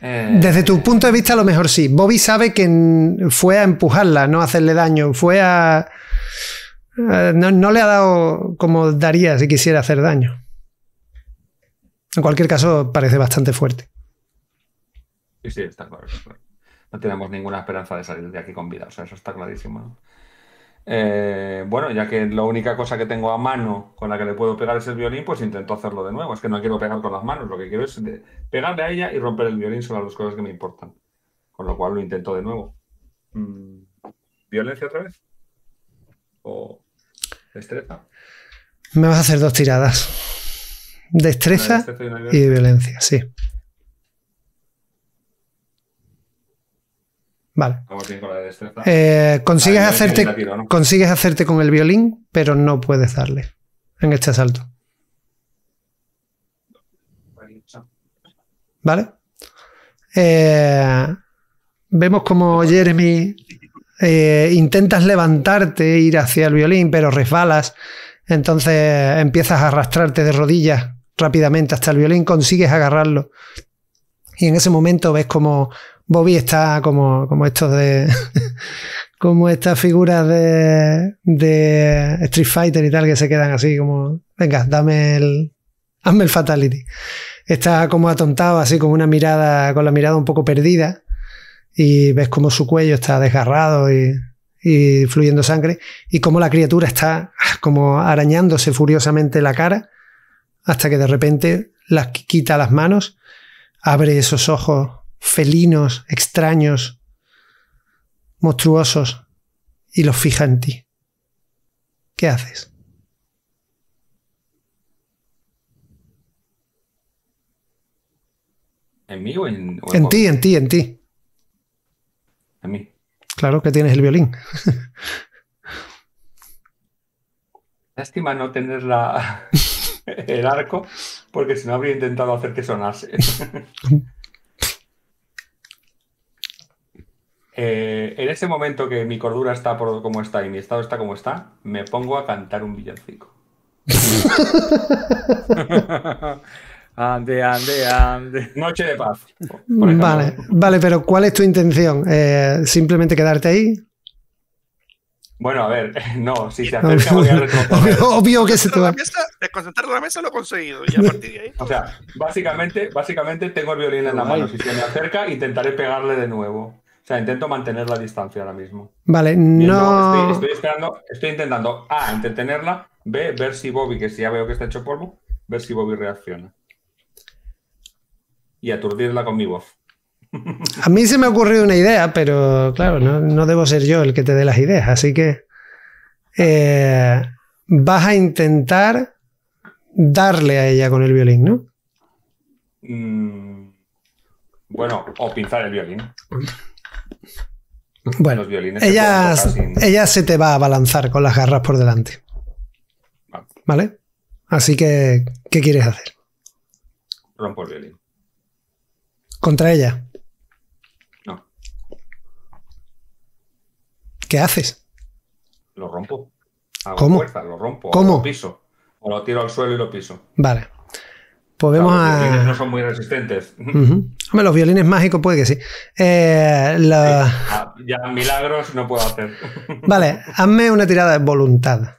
[SPEAKER 4] Eh, Desde tu
[SPEAKER 1] punto de vista, a lo mejor sí. Bobby sabe que fue a empujarla, no a hacerle daño. Fue a. No, le ha dado como daría si quisiera hacer daño. En cualquier caso, parece bastante fuerte.
[SPEAKER 4] Sí, está claro. No tenemos ninguna esperanza de salir de aquí con vida. O sea, eso está clarísimo. Eh, bueno, ya que la única cosa que tengo a mano con la que le puedo pegar es el violín, pues intento hacerlo de nuevo. Es que no quiero pegar con las manos, lo que quiero es pegarle a ella y romper el violín, son las cosas que me importan. Con lo cual lo intento de nuevo. Mm, ¿Violencia otra vez? ¿O destreza?
[SPEAKER 1] Me vas a hacer dos tiradas. Destreza, y, violencia, sí. Eh, consigues, hacerte, consigues hacerte con el violín, pero no puedes darle en este asalto. ¿Vale? Eh, vemos como Jeremy eh, intentas levantarte, ir hacia el violín, pero resbalas. Entonces empiezas a arrastrarte de rodillas rápidamente hasta el violín, consigues agarrarlo, y en ese momento ves como Bobby está como, como estos de. como estas figuras de, Street Fighter y tal que se quedan así como. Venga, dame el. Hazme el Fatality. Está como atontado, así con una mirada, con la mirada un poco perdida. Y ves como su cuello está desgarrado y, y fluyendo sangre. Y como la criatura está como arañándose furiosamente la cara. Hasta que de repente las quita las manos Abre esos ojos felinos, extraños, monstruosos, y los fija en ti. ¿Qué haces?
[SPEAKER 4] ¿En mí o en...? en, ti,
[SPEAKER 1] en ti, en ti. En mí. Claro que tienes el violín.
[SPEAKER 4] Lástima no tener la... el arco, porque si no habría intentado hacer que sonase. Eh, en ese momento que mi cordura está por como está y mi estado está como está, me pongo a cantar un villancico.
[SPEAKER 5] Ande, ande, ande. Noche de paz.
[SPEAKER 1] Vale, vale, pero ¿cuál es tu intención? Eh, ¿Simplemente quedarte ahí?
[SPEAKER 4] Bueno, a ver, no, si se acerca Obvio, que se te va. Desconcentrar la mesa lo he conseguido ahí. O sea, básicamente, básicamente tengo el violín en la mano. Si se me acerca, intentaré pegarle de nuevo. O sea, intento mantener la distancia ahora mismo.
[SPEAKER 1] Vale, no. Estoy, estoy,
[SPEAKER 4] esperando, estoy intentando A, entretenerla, B, ver si Bobby, que si ya veo que está hecho polvo, ver si Bobby reacciona. Y aturdirla con mi voz.
[SPEAKER 1] A mí se me ha ocurrido una idea, pero claro, no, debo ser yo el que te dé las ideas, así que eh, vas a intentar darle a ella con el violín, ¿no?
[SPEAKER 4] Mm, bueno, o pinzar el violín.
[SPEAKER 1] Bueno, ella, se te va a balanzar con las garras por delante. Vale. ¿Vale? Así que, ¿qué quieres hacer? Rompo el violín. ¿Contra ella? ¿Qué haces?
[SPEAKER 4] Lo rompo. ¿Cómo? lo rompo. ¿Cómo? lo piso. O lo tiro al suelo y lo piso.
[SPEAKER 1] Vale. Podemos los violines no
[SPEAKER 4] son muy resistentes.
[SPEAKER 1] los violines mágicos puede que sí. Eh, ya
[SPEAKER 4] milagros no puedo hacer. Vale,
[SPEAKER 1] hazme una tirada de voluntad.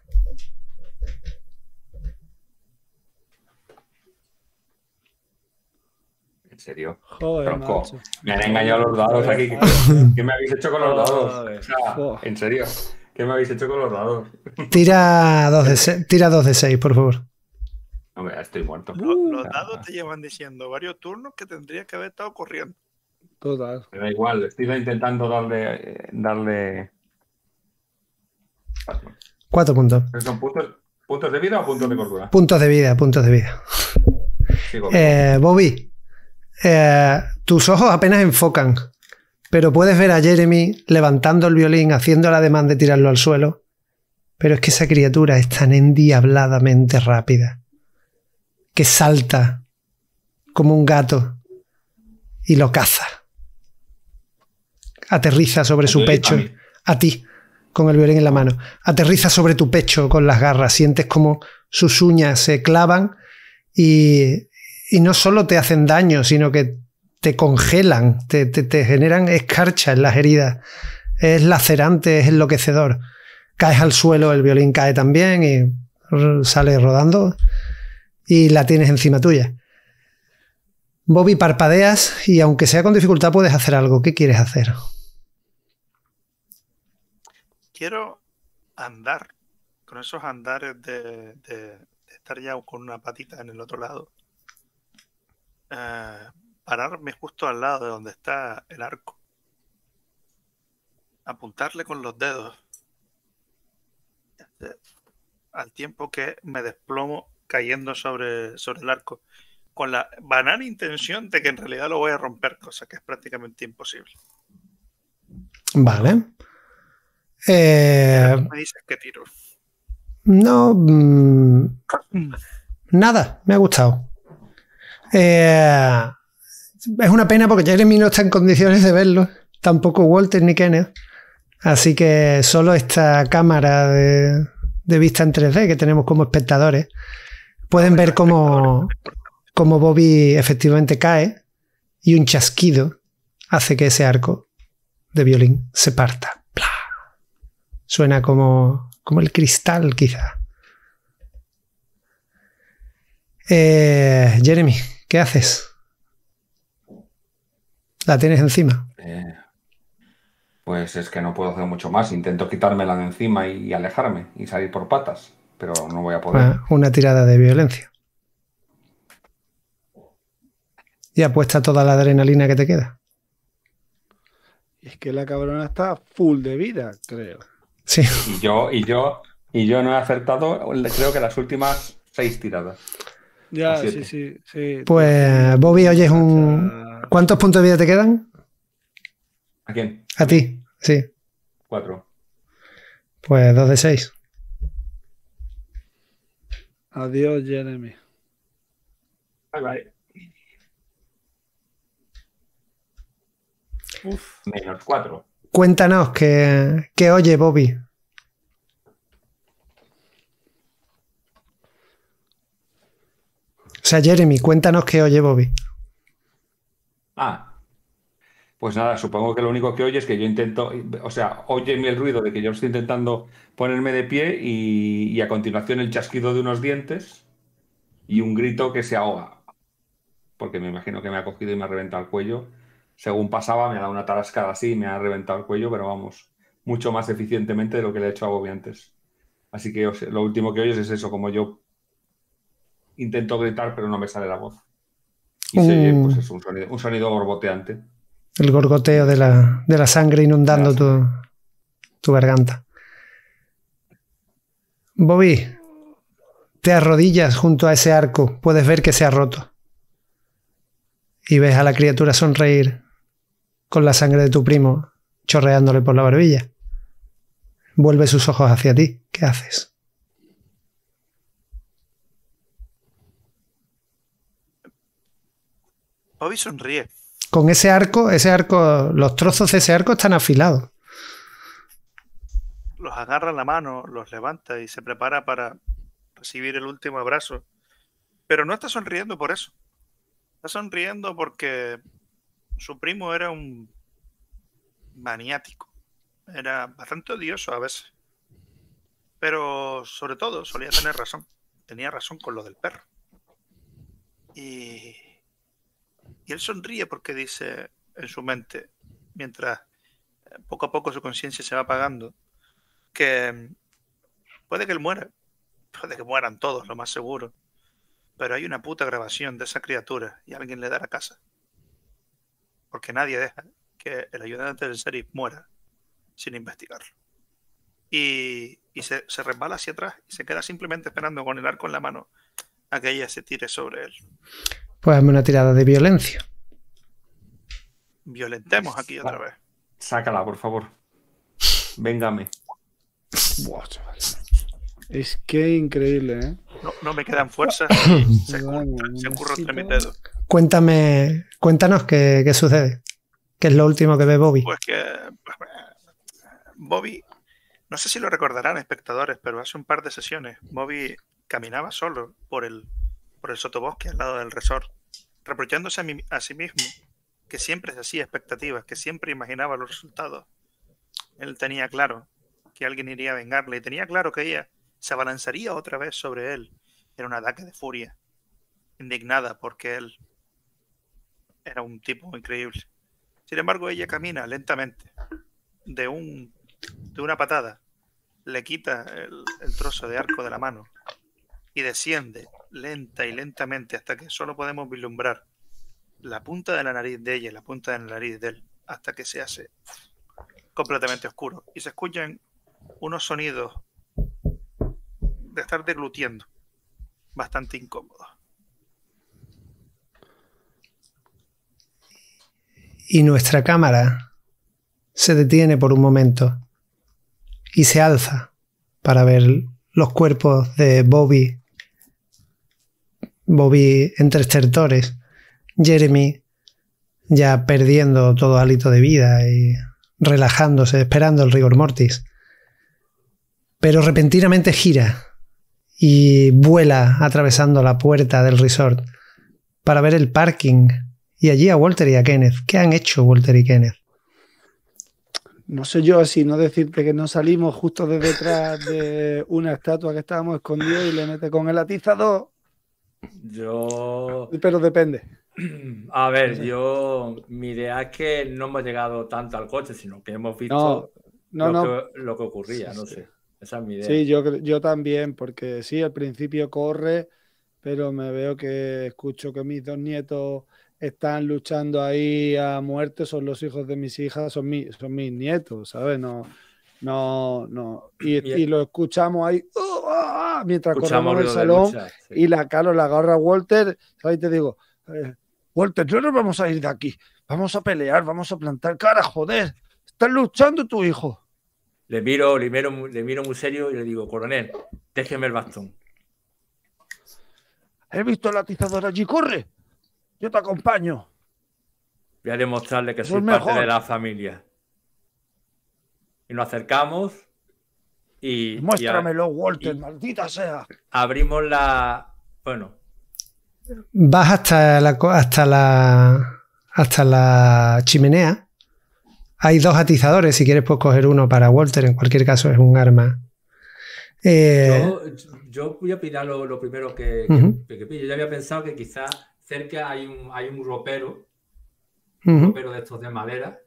[SPEAKER 4] ¿En serio? Me han engañado los dados aquí. ¿Qué, me habéis hecho con los dados? en serio, ¿qué me habéis hecho con los dados?
[SPEAKER 1] Tira dos de, tira dos de seis, por favor.
[SPEAKER 4] Hombre, estoy muerto. los dados te llevan diciendo varios turnos que tendrías que haber estado corriendo. Total. Me da igual, estoy intentando darle. darle... Cuatro puntos. puntos, puntos de vida o puntos de cordura?
[SPEAKER 1] Puntos de vida, puntos de vida. eh, Bobby. Eh, tus ojos apenas enfocan, pero puedes ver a Jeremy levantando el violín, haciendo la demanda de tirarlo al suelo. Pero es que esa criatura es tan endiabladamente rápida que salta como un gato y lo caza. Aterriza sobre su pecho, a ti, con el violín en la mano. Aterriza sobre tu pecho con las garras. Sientes como sus uñas se clavan y y no solo te hacen daño, sino que te congelan, te, te, generan escarcha en las heridas. Es lacerante, es enloquecedor. Caes al suelo, el violín cae también y sale rodando y la tienes encima tuya. Bobby, parpadeas y aunque sea con dificultad puedes hacer algo. ¿Qué quieres hacer?
[SPEAKER 2] Quiero andar, con esos andares de, de estar ya con una patita en el otro lado Ah, pararme justo al lado de donde está el arco. Apuntarle con los dedos. Eh, al tiempo que me desplomo cayendo sobre, sobre el arco. Con la banal intención de que en realidad lo voy a romper, cosa que es prácticamente imposible.
[SPEAKER 1] Vale. Eh, me
[SPEAKER 2] dices que tiro?
[SPEAKER 1] No. Mm, nada, me ha gustado. Eh, es una pena porque Jeremy no está en condiciones de verlo, tampoco Walter ni Kenneth. Así que solo esta cámara de, vista en 3D que tenemos como espectadores pueden ver cómo, Bobby efectivamente cae y un chasquido hace que ese arco de violín se parta. Suena como, como el cristal quizá. Eh, Jeremy, ¿Qué haces? ¿La tienes encima?
[SPEAKER 4] Eh, pues es que no puedo hacer mucho más. Intento quitármela de encima y alejarme y salir por patas, pero no voy a poder. Ah,
[SPEAKER 1] una tirada de violencia. Y apuesta toda la adrenalina que te queda.
[SPEAKER 4] Es que la cabrona está full de vida, creo. Sí. Y yo, y yo, y yo no he acertado, creo que las últimas seis tiradas. Ya, sí, sí,
[SPEAKER 3] Pues, Bobby, es
[SPEAKER 1] un. ¿Cuántos puntos de vida te quedan? ¿A quién? A ti, sí. Cuatro. Pues dos de seis.
[SPEAKER 3] Adiós, Jeremy.
[SPEAKER 4] Bye bye. Uf. Menos cuatro.
[SPEAKER 3] Cuéntanos
[SPEAKER 1] que, que oye Bobby. sea, Jeremy, cuéntanos qué oye Bobby.
[SPEAKER 4] Ah, pues nada, supongo que lo único que oye es que yo intento, o sea, óyeme el ruido de que yo estoy intentando ponerme de pie y, a continuación el chasquido de unos dientes y un grito que se ahoga. Porque me imagino que me ha cogido y me ha reventado el cuello. Según pasaba, me ha dado una tarascada así y me ha reventado el cuello, pero vamos, mucho más eficientemente de lo que le he hecho a Bobby antes. Así que lo último que oyes es eso, como yo intento gritar, pero no me sale la voz. Y pues mm. es un sonido, gorgoteante.
[SPEAKER 1] El gorgoteo de la, sangre inundando Tu, tu, garganta. Bobby, te arrodillas junto a ese arco, puedes ver que se ha roto. Y ves a la criatura sonreír con la sangre de tu primo chorreándole por la barbilla. Vuelve sus ojos hacia ti. ¿Qué haces?
[SPEAKER 2] Bobby sonríe.
[SPEAKER 1] Con ese arco, ese arco, los trozos de ese arco están afilados.
[SPEAKER 2] Los agarra en la mano, los levanta y se prepara para recibir el último abrazo. Pero no está sonriendo por eso. Está sonriendo porque su primo era un maniático. Era bastante odioso a veces. Pero sobre todo solía tener razón. Tenía razón con lo del perro. Y él sonríe porque dice en su mente, mientras eh, poco a poco su conciencia se va apagando, que mm, puede que él muera, puede que mueran todos, lo más seguro, pero hay una puta grabación de esa criatura y alguien le da la casa. Porque nadie deja que el ayudante del sheriff muera sin investigarlo. Y, se, se, resbala hacia atrás y se queda simplemente esperando con el arco en la mano a que ella se tire sobre él.
[SPEAKER 1] Pues hazme una tirada de violencia.
[SPEAKER 4] Violentemos aquí otra vez. Sácala, por favor. Véngame.
[SPEAKER 3] Es que increíble, ¿eh? No, me quedan fuerzas. se, se entre mis dedos.
[SPEAKER 1] Cuéntame, cuéntanos qué, qué, sucede. ¿Qué es lo último que ve Bobby? Pues
[SPEAKER 2] que pues, Bobby, no sé si lo recordarán espectadores, pero hace un par de sesiones Bobby caminaba solo por el por el sotobosque al lado del resort, reprochándose a, sí mismo que siempre se hacía expectativas, que siempre imaginaba los resultados. Él tenía claro que alguien iría a vengarle y tenía claro que ella se abalanzaría otra vez sobre él ...era un ataque de furia, indignada porque él era un tipo increíble. Sin embargo, ella camina lentamente, de, un, de una patada, le quita el trozo de arco de la mano y desciende lenta y lentamente hasta que solo podemos vislumbrar la punta de la nariz de ella y la punta de la nariz de él, hasta que se hace completamente oscuro y se escuchan unos sonidos de estar deglutiendo bastante incómodos.
[SPEAKER 1] Y nuestra cámara se detiene por un momento y se alza para ver los cuerpos de Bobby Bobby entre estertores Jeremy ya perdiendo todo hálito de vida y relajándose, esperando el rigor mortis. Pero repentinamente gira y vuela atravesando la puerta del resort para ver el parking y allí a Walter y a Kenneth. ¿Qué han hecho Walter y Kenneth?
[SPEAKER 3] No sé yo si no decirte que no salimos justo de detrás de una estatua que estábamos escondidos y le mete con el atizador.
[SPEAKER 5] Yo. Pero depende. A ver, yo. Mi idea es que no hemos llegado tanto al coche, sino que hemos visto lo, Que, ocurría, no sé. Esa es mi idea. Sí,
[SPEAKER 3] yo, yo también, porque sí, al principio corre, pero me veo que escucho que mis dos nietos están luchando ahí a muerte, son los hijos de mis hijas, son, mis son mis nietos, ¿sabes? No no, no. Y, lo escuchamos ahí ¡uh, ah, ah! mientras corremos el salón y la cara la agarra Walter. ahí te digo, eh, Walter, no nos vamos a ir de aquí. Vamos a pelear, vamos a plantar cara, joder. Estás luchando tu hijo.
[SPEAKER 5] Le miro, le miro, le miro muy serio y le digo, coronel, déjeme el bastón.
[SPEAKER 3] He visto la atizadora allí, corre. Yo te acompaño.
[SPEAKER 5] Voy a demostrarle que soy, parte de la familia y nos acercamos y... Muéstramelo, Walter, maldita sea. Abrimos la... Bueno.
[SPEAKER 1] Vas hasta la, hasta la, hasta la chimenea. Hay dos atizadores, si quieres puedes coger uno para Walter, en cualquier caso es un arma. Eh,
[SPEAKER 5] yo, voy a opinar lo, primero que, Yo había pensado que quizás cerca hay un, hay un ropero, un ropero de estos de madera,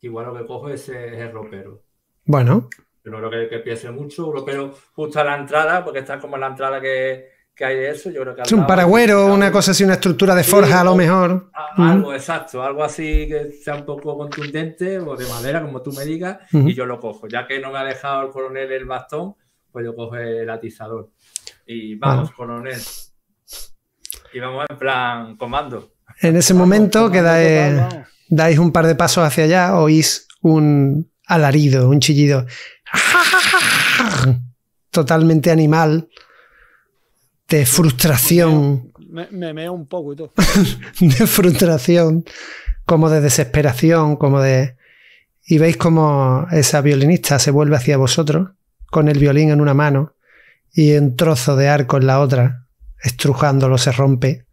[SPEAKER 5] igual lo que cojo es el ropero. Bueno. Yo no creo que, piense mucho, pero justo a la entrada, porque está como la entrada que, hay de eso. Yo creo que es un paragüero,
[SPEAKER 1] una cosa así, una estructura de forja a lo mejor.
[SPEAKER 5] Algo, exacto, algo así que sea un poco contundente o de madera, como tú me digas, y yo lo cojo. Ya que no me ha dejado el coronel el bastón, pues yo cojo el atizador. Y vamos, coronel. Y vamos en plan comando.
[SPEAKER 1] En ese momento dais un par de pasos hacia allá, oís un, alarido, un chillido totalmente animal, de frustración.
[SPEAKER 3] Me, meo un poco y todo.
[SPEAKER 1] de frustración, como de desesperación, como de... Y veis como esa violinista se vuelve hacia vosotros, con el violín en una mano y un trozo de arco en la otra, estrujándolo se rompe.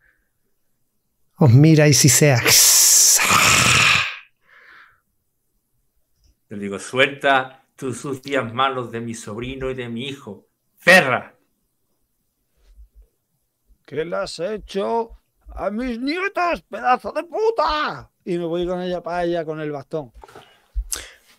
[SPEAKER 1] Os mira y si sea
[SPEAKER 5] digo, suelta tus sucias manos de mi sobrino y de mi hijo. Ferra.
[SPEAKER 3] ¿Qué le has hecho a mis nietos, pedazo de puta? Y me voy con ella para allá con el bastón.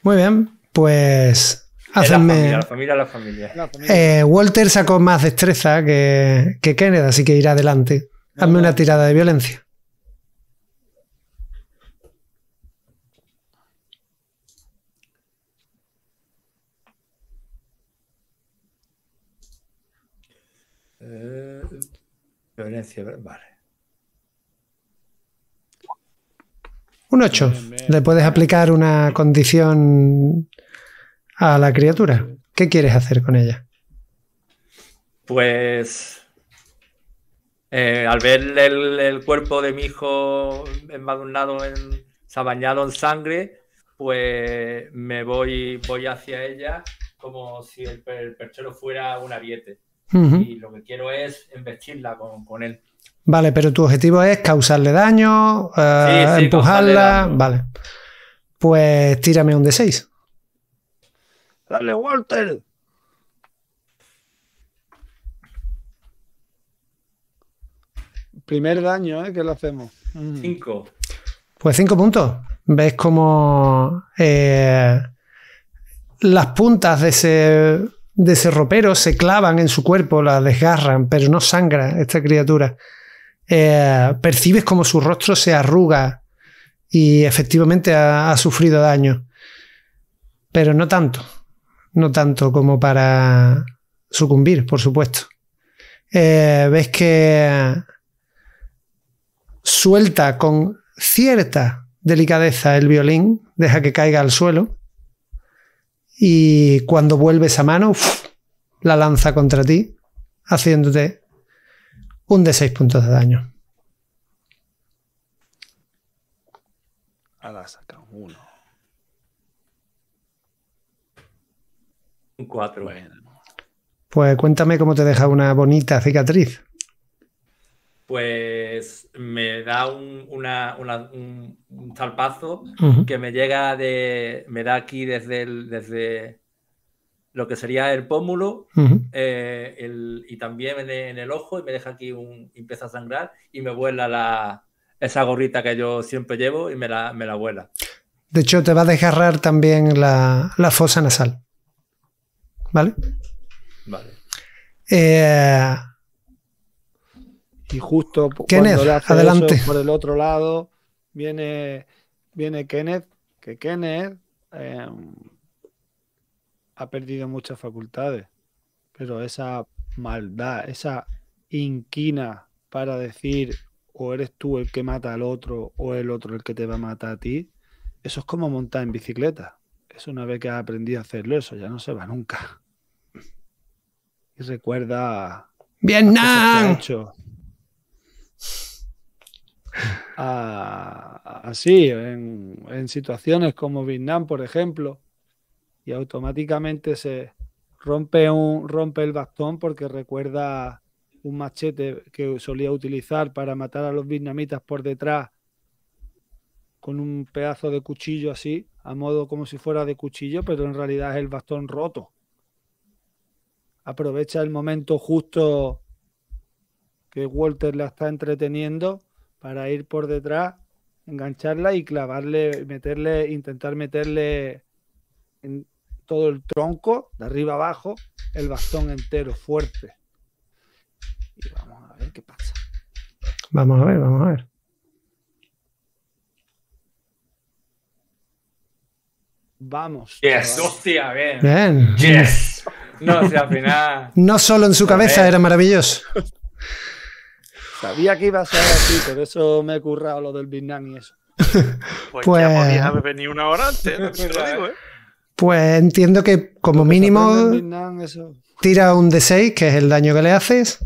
[SPEAKER 1] Muy bien, pues Hacenme... La familia, la familia, la familia. Eh, Walter sacó más destreza que, que Kenneth, así que irá adelante. Hazme una tirada de violencia. vale. Un 8. Le puedes aplicar una condición a la criatura. ¿Qué quieres hacer con ella?
[SPEAKER 5] Pues eh, al ver el, cuerpo de mi hijo embadurnado en, se ha bañado en sangre, pues me voy, voy hacia ella como si el, perchero fuera un ariete y lo que quiero es investirla con, él.
[SPEAKER 1] Vale, pero tu objetivo es causarle daño, eh, empujarla. Vale. Pues tírame un D6.
[SPEAKER 3] Dale, Walter. Primer daño, ¿eh? ¿Qué lo hacemos? Mm. Cinco.
[SPEAKER 1] Pues cinco puntos. Ves como eh, las puntas de ese de ropero se clavan en su cuerpo, la desgarran, pero no sangra esta criatura. Eh, percibes como su rostro se arruga y efectivamente ha, sufrido daño, pero no tanto, no tanto como para sucumbir, por supuesto. Eh, ves que suelta con cierta delicadeza el violín, deja que caiga al suelo y cuando vuelves a mano, la lanza contra ti, haciéndote un de 6 puntos de daño.
[SPEAKER 5] Ahora saca uno. Un 4.
[SPEAKER 1] Pues cuéntame cómo te deja una bonita cicatriz
[SPEAKER 5] pues me da un, talpazo que me llega de, me da aquí desde, desde lo que sería el pómulo eh, y también en el, ojo y me deja aquí un, empieza a sangrar y me vuela la, esa gorrita que yo siempre llevo y me la, vuela.
[SPEAKER 1] De hecho, te va a desgarrar también la, la fosa nasal. ¿Vale? Vale. Eh,
[SPEAKER 3] y justo por el otro lado viene, viene Kenneth, que Kenneth em, ha perdido muchas facultades, pero esa maldad, esa inquina para decir o eres tú el que mata al otro o el otro el que te va a matar a ti, eso es como montar en bicicleta. Es una vez que has aprendido a hacerlo, eso ya no se va nunca. Y recuerda... ¡Bien, Vietnam así, en, en situaciones como Vietnam, por ejemplo, y automáticamente se rompe, un, rompe el bastón porque recuerda un machete que solía utilizar para matar a los vietnamitas por detrás con un pedazo de cuchillo así, a modo como si fuera de cuchillo, pero en realidad es el bastón roto. Aprovecha el momento justo que Walter la está entreteniendo para ir por detrás, engancharla y clavarle, meterle, intentar meterle en todo el tronco, de arriba abajo, el bastón entero, fuerte. Y vamos
[SPEAKER 1] a ver qué pasa. Vamos a ver, vamos a ver.
[SPEAKER 5] Vamos. Yes, bien. Yes. No, al final. No solo en su cabeza era
[SPEAKER 1] maravilloso.
[SPEAKER 3] Sabía que iba a ser así, por eso me he currado lo del Vietnam y eso. Pues, ya pues podías haber venido una hora antes, ¿eh?
[SPEAKER 1] Pues entiendo que como mínimo tira un D6, que es el daño que le haces,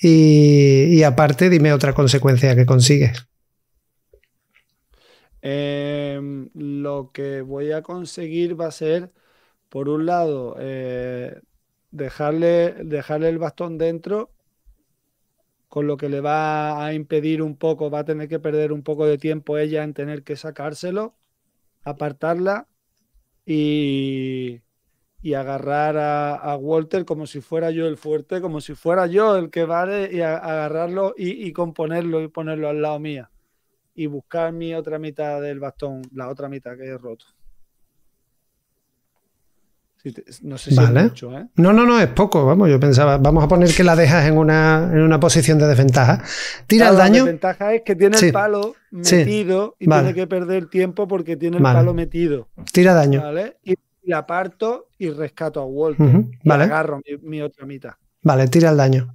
[SPEAKER 1] y, aparte dime otra consecuencia que consigues.
[SPEAKER 3] Em, lo que voy a conseguir va a ser, por un lado, eh, dejarle, dejarle el bastón dentro con lo que le va a impedir un poco, va a tener que perder un poco de tiempo ella en tener que sacárselo, apartarla y, y agarrar a, Walter como si fuera yo el fuerte, como si fuera yo el que vale, y agarrarlo y, y, componerlo y ponerlo al lado mía y buscar mi otra mitad del bastón, la otra mitad que he roto. No sé si es mucho, ¿eh?
[SPEAKER 1] No, no, no, es poco. Vamos, yo pensaba, vamos a poner que la dejas en una, posición de desventaja. Tira el daño. La desventaja
[SPEAKER 3] es que tiene el palo metido y tiene que perder tiempo porque tiene el palo metido. Tira daño. ¿Vale? Y la parto y rescato a Walter. vale. agarro mi, otra mitad.
[SPEAKER 1] Vale, tira el daño.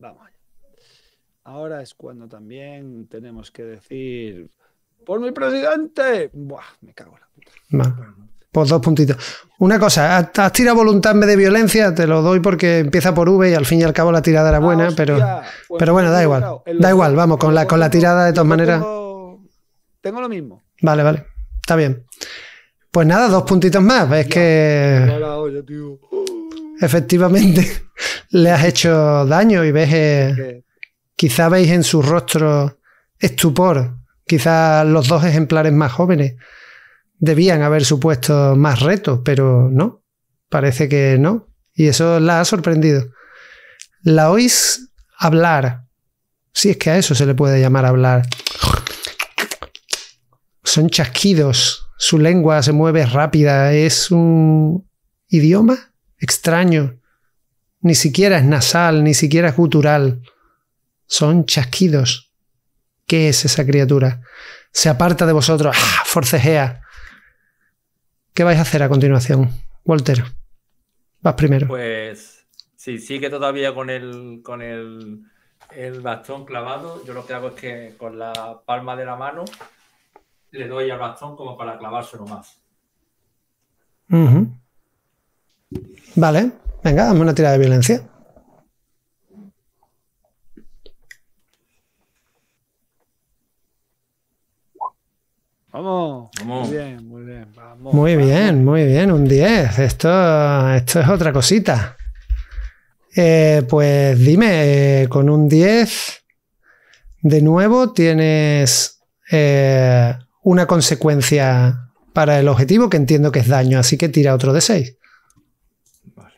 [SPEAKER 3] Vamos Ahora es cuando también tenemos que decir. ¡Por mi presidente! Buah, me cago en
[SPEAKER 1] la puta. Pues dos puntitos. Una cosa, has tirado voluntad en vez de violencia, te lo doy porque empieza por V y al fin y al cabo la tirada era ah, buena, pero, pues pero bueno, da igual. Da igual, vamos, con la, con la tirada de todas maneras.
[SPEAKER 3] Tengo, lo mismo.
[SPEAKER 1] Vale, vale. Está bien. Pues nada, dos puntitos más. Es que. Efectivamente, le has hecho daño y ves. Eh, quizá veis en su rostro estupor. Quizá los dos ejemplares más jóvenes debían haber supuesto más retos, pero no, parece que no. Y eso la ha sorprendido. La oís hablar, Sí, es que a eso se le puede llamar hablar. Son chasquidos, su lengua se mueve rápida, es un idioma extraño. Ni siquiera es nasal, ni siquiera es gutural. Son chasquidos. ¿Qué es esa criatura? Se aparta de vosotros, ¡ah! forcejea ¿Qué vais a hacer a continuación? Walter, vas primero.
[SPEAKER 5] Pues sí sigue todavía con el, con el, bastón clavado, yo lo que hago es que con la palma de la mano le doy al bastón como para clavárselo más.
[SPEAKER 1] Vale, venga, dame una tirada de violencia.
[SPEAKER 3] Vamos. Muy bien, muy bien. Vamos, muy bien,
[SPEAKER 1] muy bien. Un 10. Esto, esto es otra cosita. Eh, pues dime, eh, con un 10, de nuevo tienes eh, una consecuencia para el objetivo que entiendo que es daño, así que tira otro de 6.
[SPEAKER 5] Vale.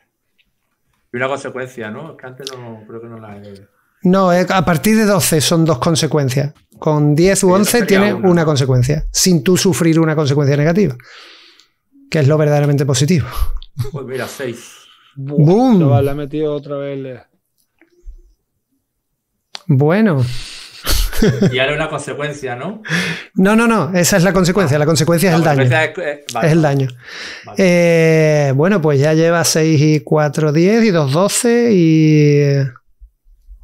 [SPEAKER 5] Y una consecuencia, ¿no? Que antes creo que no la he...
[SPEAKER 1] No, eh, a partir de 12 son dos consecuencias. Con 10 u 11 tiene una. consecuencia, sin tú sufrir una consecuencia negativa, que es lo verdaderamente positivo.
[SPEAKER 5] Pues mira, 6.
[SPEAKER 3] ¡Boom!
[SPEAKER 5] metido otra vez.
[SPEAKER 1] Bueno. Y
[SPEAKER 5] ahora una consecuencia, ¿no?
[SPEAKER 1] No, no, no, esa es la consecuencia. la consecuencia es el daño. Eh, es, el daño. Eh, bueno, pues ya lleva 6 y 4, 10 y 2, 12 y...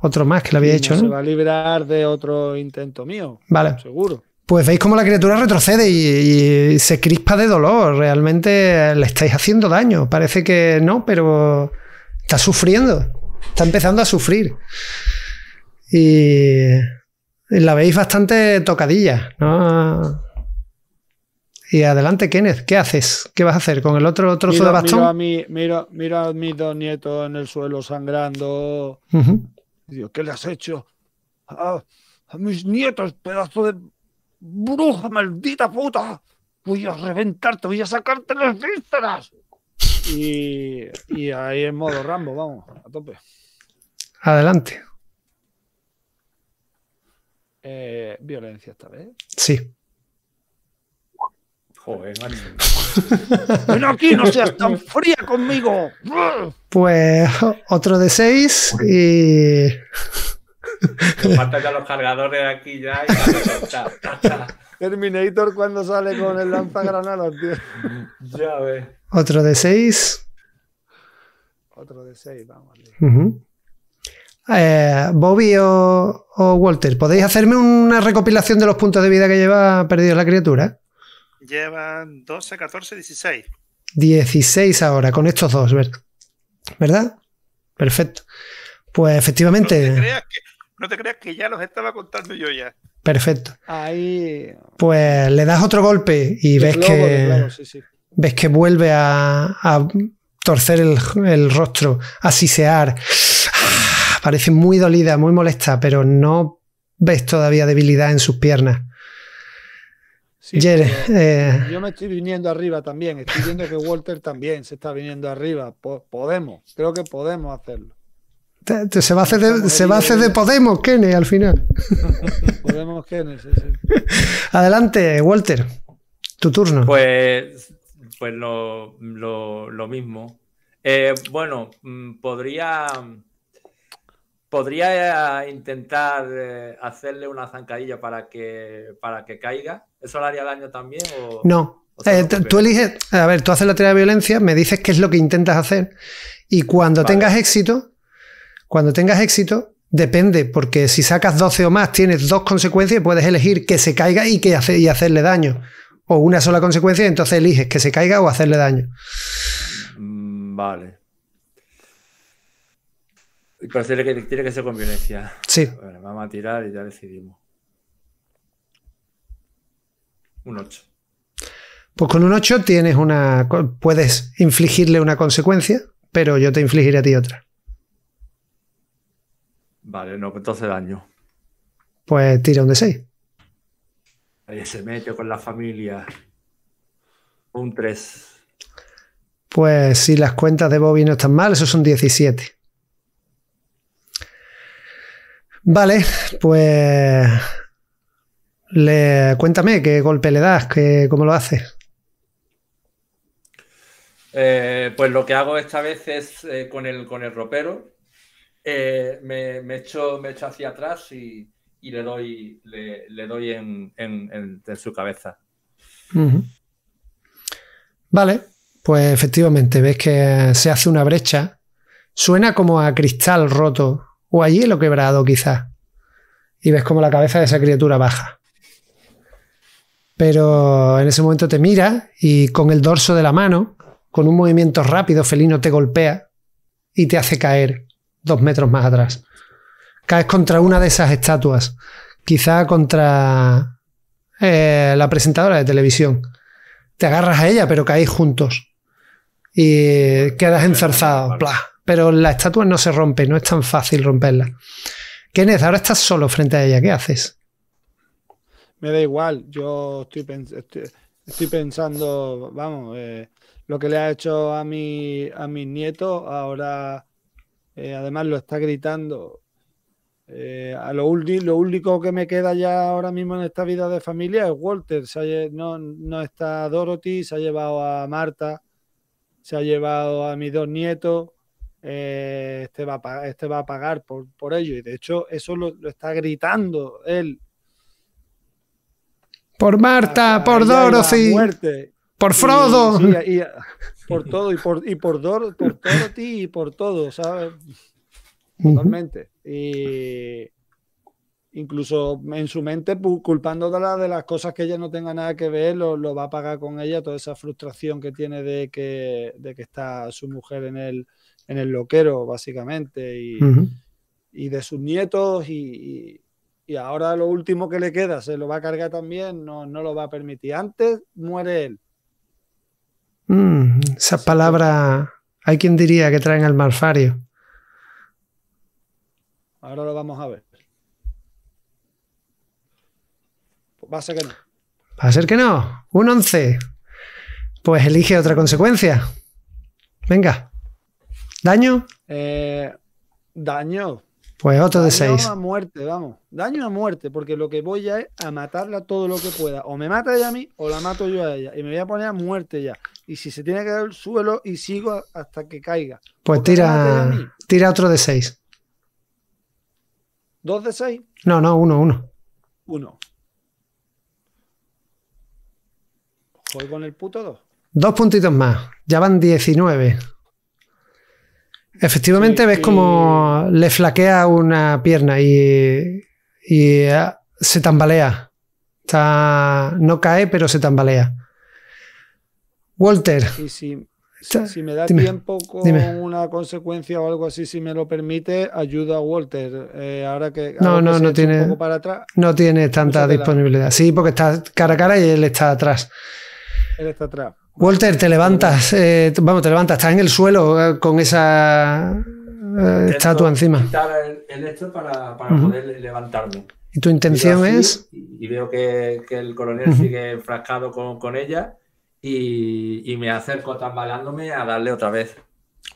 [SPEAKER 1] Otro más que lo había hecho, no, Se va
[SPEAKER 3] a librar de otro intento mío.
[SPEAKER 1] Vale. Seguro. Pues veis cómo la criatura retrocede y, se crispa de dolor. Realmente le estáis haciendo daño. Parece que no, pero está sufriendo. Está empezando a sufrir. Y la veis bastante tocadilla, ¿no? Y adelante, Kenneth, ¿qué haces? ¿Qué vas a hacer? ¿Con el otro trozo de bastón?
[SPEAKER 3] Miro a, mi, a mis dos nietos en el suelo sangrando. ¿qué le has hecho? A, mis nietos, pedazo de bruja, maldita puta. Voy a reventarte, voy a sacarte las vísceras. Y, ahí en modo Rambo, vamos, a tope. Adelante. Eh, violencia esta vez. Sí.
[SPEAKER 1] ¡Pero aquí,
[SPEAKER 5] no seas tan fría conmigo.
[SPEAKER 1] Pues otro de 6 y.
[SPEAKER 5] Falta ya los cargadores aquí ya y
[SPEAKER 3] Terminator cuando sale con el lanzagranadas, tío. Ya ves.
[SPEAKER 1] Otro de 6.
[SPEAKER 3] Otro de seis, vamos.
[SPEAKER 1] Eh, Bobby o, Walter, ¿podéis hacerme una recopilación de los puntos de vida que lleva perdido la criatura?
[SPEAKER 2] llevan 12, 14, 16.
[SPEAKER 1] 16 ahora, con estos dos, ¿verdad? Perfecto. Pues efectivamente. No te creas que,
[SPEAKER 2] ya los estaba contando yo
[SPEAKER 3] ya.
[SPEAKER 1] Perfecto. Ahí. Pues le das otro golpe y ves que. Ves que vuelve a, torcer el, el, rostro, a sisear. Ah, parece muy dolida, muy molesta, pero no ves todavía debilidad en sus piernas. Eh.
[SPEAKER 3] Yo me estoy viniendo arriba también, estoy viendo que Walter también se está viniendo arriba. podemos, creo que podemos hacerlo.
[SPEAKER 1] se va a hacer de, se va a hacer de Podemos, Kenny al final.
[SPEAKER 5] Podemos, Kenny
[SPEAKER 1] Adelante, Walter, tu turno.
[SPEAKER 5] Pues, pues lo, mismo. Eh, bueno, mm, podría ¿Podría eh, intentar eh, hacerle una zancadilla para que, para que caiga? ¿Eso le haría daño también? no.
[SPEAKER 1] tú eliges, a ver, tú haces la tarea de violencia, me dices qué es lo que intentas hacer y cuando tengas éxito, cuando tengas éxito, depende, porque si sacas 12 o más, tienes dos consecuencias y puedes elegir que se caiga y, que y hacerle daño. O una sola consecuencia, entonces eliges que se caiga o hacerle daño.
[SPEAKER 5] Mm, vale parece que tiene que ser con violencia. Sí. vamos a tirar y ya decidimos. Un 8.
[SPEAKER 1] Pues con un 8 tienes una. puedes infligirle una consecuencia, pero yo te infligiré a ti otra.
[SPEAKER 5] Vale, no, pues entonces daño. Pues tira un de 6. Ahí se mete con la familia. Un 3.
[SPEAKER 1] Pues si las cuentas de Bobby no están mal, esos son 17. Vale, pues cuéntame qué golpe le das, qué, cómo lo haces.
[SPEAKER 5] Eh, pues lo que hago esta vez es eh, con, el, con el ropero. Eh, me, me, echo, me hacia atrás y, le doy, le, doy en, su cabeza.
[SPEAKER 1] Vale, pues efectivamente ves que se hace una brecha. Suena como a cristal roto o allí lo quebrado quizá Y ves como la cabeza de esa criatura baja. Pero en ese momento te mira y con el dorso de la mano, con un movimiento rápido felino, te golpea y te hace caer dos metros más atrás. Caes contra una de esas estatuas, quizá contra eh, la presentadora de televisión. Te agarras a ella, pero caéis juntos. Y quedas enzarzado. ¡Pla! pero la estatua no se rompe, no es tan fácil romperla. Kenneth, ahora estás solo frente a ella, ¿qué haces?
[SPEAKER 3] Me da igual, yo estoy, estoy, pensando, vamos, eh, lo que le ha hecho a, mi, a mis nietos, ahora eh, además lo está gritando. Eh, a lo, lo, único que me queda ya ahora mismo en esta vida de familia es Walter. Se no, no está Dorothy, se ha llevado a Marta, se ha llevado a mis dos nietos eh, este, va a pagar, este va a pagar por, por ello. Y de hecho, eso lo, está gritando él.
[SPEAKER 1] Por Marta, por Dorothy. Muerte.
[SPEAKER 3] Por Frodo. por todo, y por, y por, Dor, por Dorothy y por todo, ¿sabes? Totalmente. incluso en su mente, culpándola de las cosas que ella no tenga nada que ver, lo, lo va a pagar con ella, toda esa frustración que tiene de que, de que está su mujer en el, en el loquero, básicamente, y, de sus nietos y, ahora lo último que le queda se lo va a cargar también, no, lo va a permitir. Antes muere él.
[SPEAKER 1] esas mm, esa hay quien diría que traen al marfario.
[SPEAKER 3] Ahora lo vamos a ver. va a ser que no.
[SPEAKER 1] Va a ser que no. Un once Pues elige otra consecuencia. Venga. ¿Daño?
[SPEAKER 3] Eh, daño.
[SPEAKER 1] Pues otro de 6. Daño a
[SPEAKER 3] muerte, vamos. Daño a muerte, porque lo que voy ya es a matarla todo lo que pueda. O me mata ella a mí o la mato yo a ella. Y me voy a poner a muerte ya. Y si se tiene que dar el suelo y sigo hasta que caiga. Pues tira,
[SPEAKER 1] tira otro de seis. ¿Dos de seis. No, no, uno, uno.
[SPEAKER 3] Uno. Voy con el puto Dos.
[SPEAKER 1] dos puntitos más. Ya van 19. Efectivamente, ves como le flaquea una pierna y, eh, se tambalea. no cae, pero se tambalea. Walter.
[SPEAKER 3] Si, me da tiempo con una consecuencia o algo así, si me lo permite, ayuda a Walter. Eh, ahora que no, no, tiene, no tiene tanta disponibilidad.
[SPEAKER 1] Sí, porque está cara a cara y él está atrás. Él está atrás. Walter, te levantas, eh, vamos, te levantas, estás en el suelo eh, con esa eh,
[SPEAKER 5] estatua encima. Quitar el, esto para, poder levantarme.
[SPEAKER 4] ¿Y tu intención es?
[SPEAKER 5] Y veo que, el coronel sigue enfrascado con, ella y, me acerco tambaleándome a darle otra vez.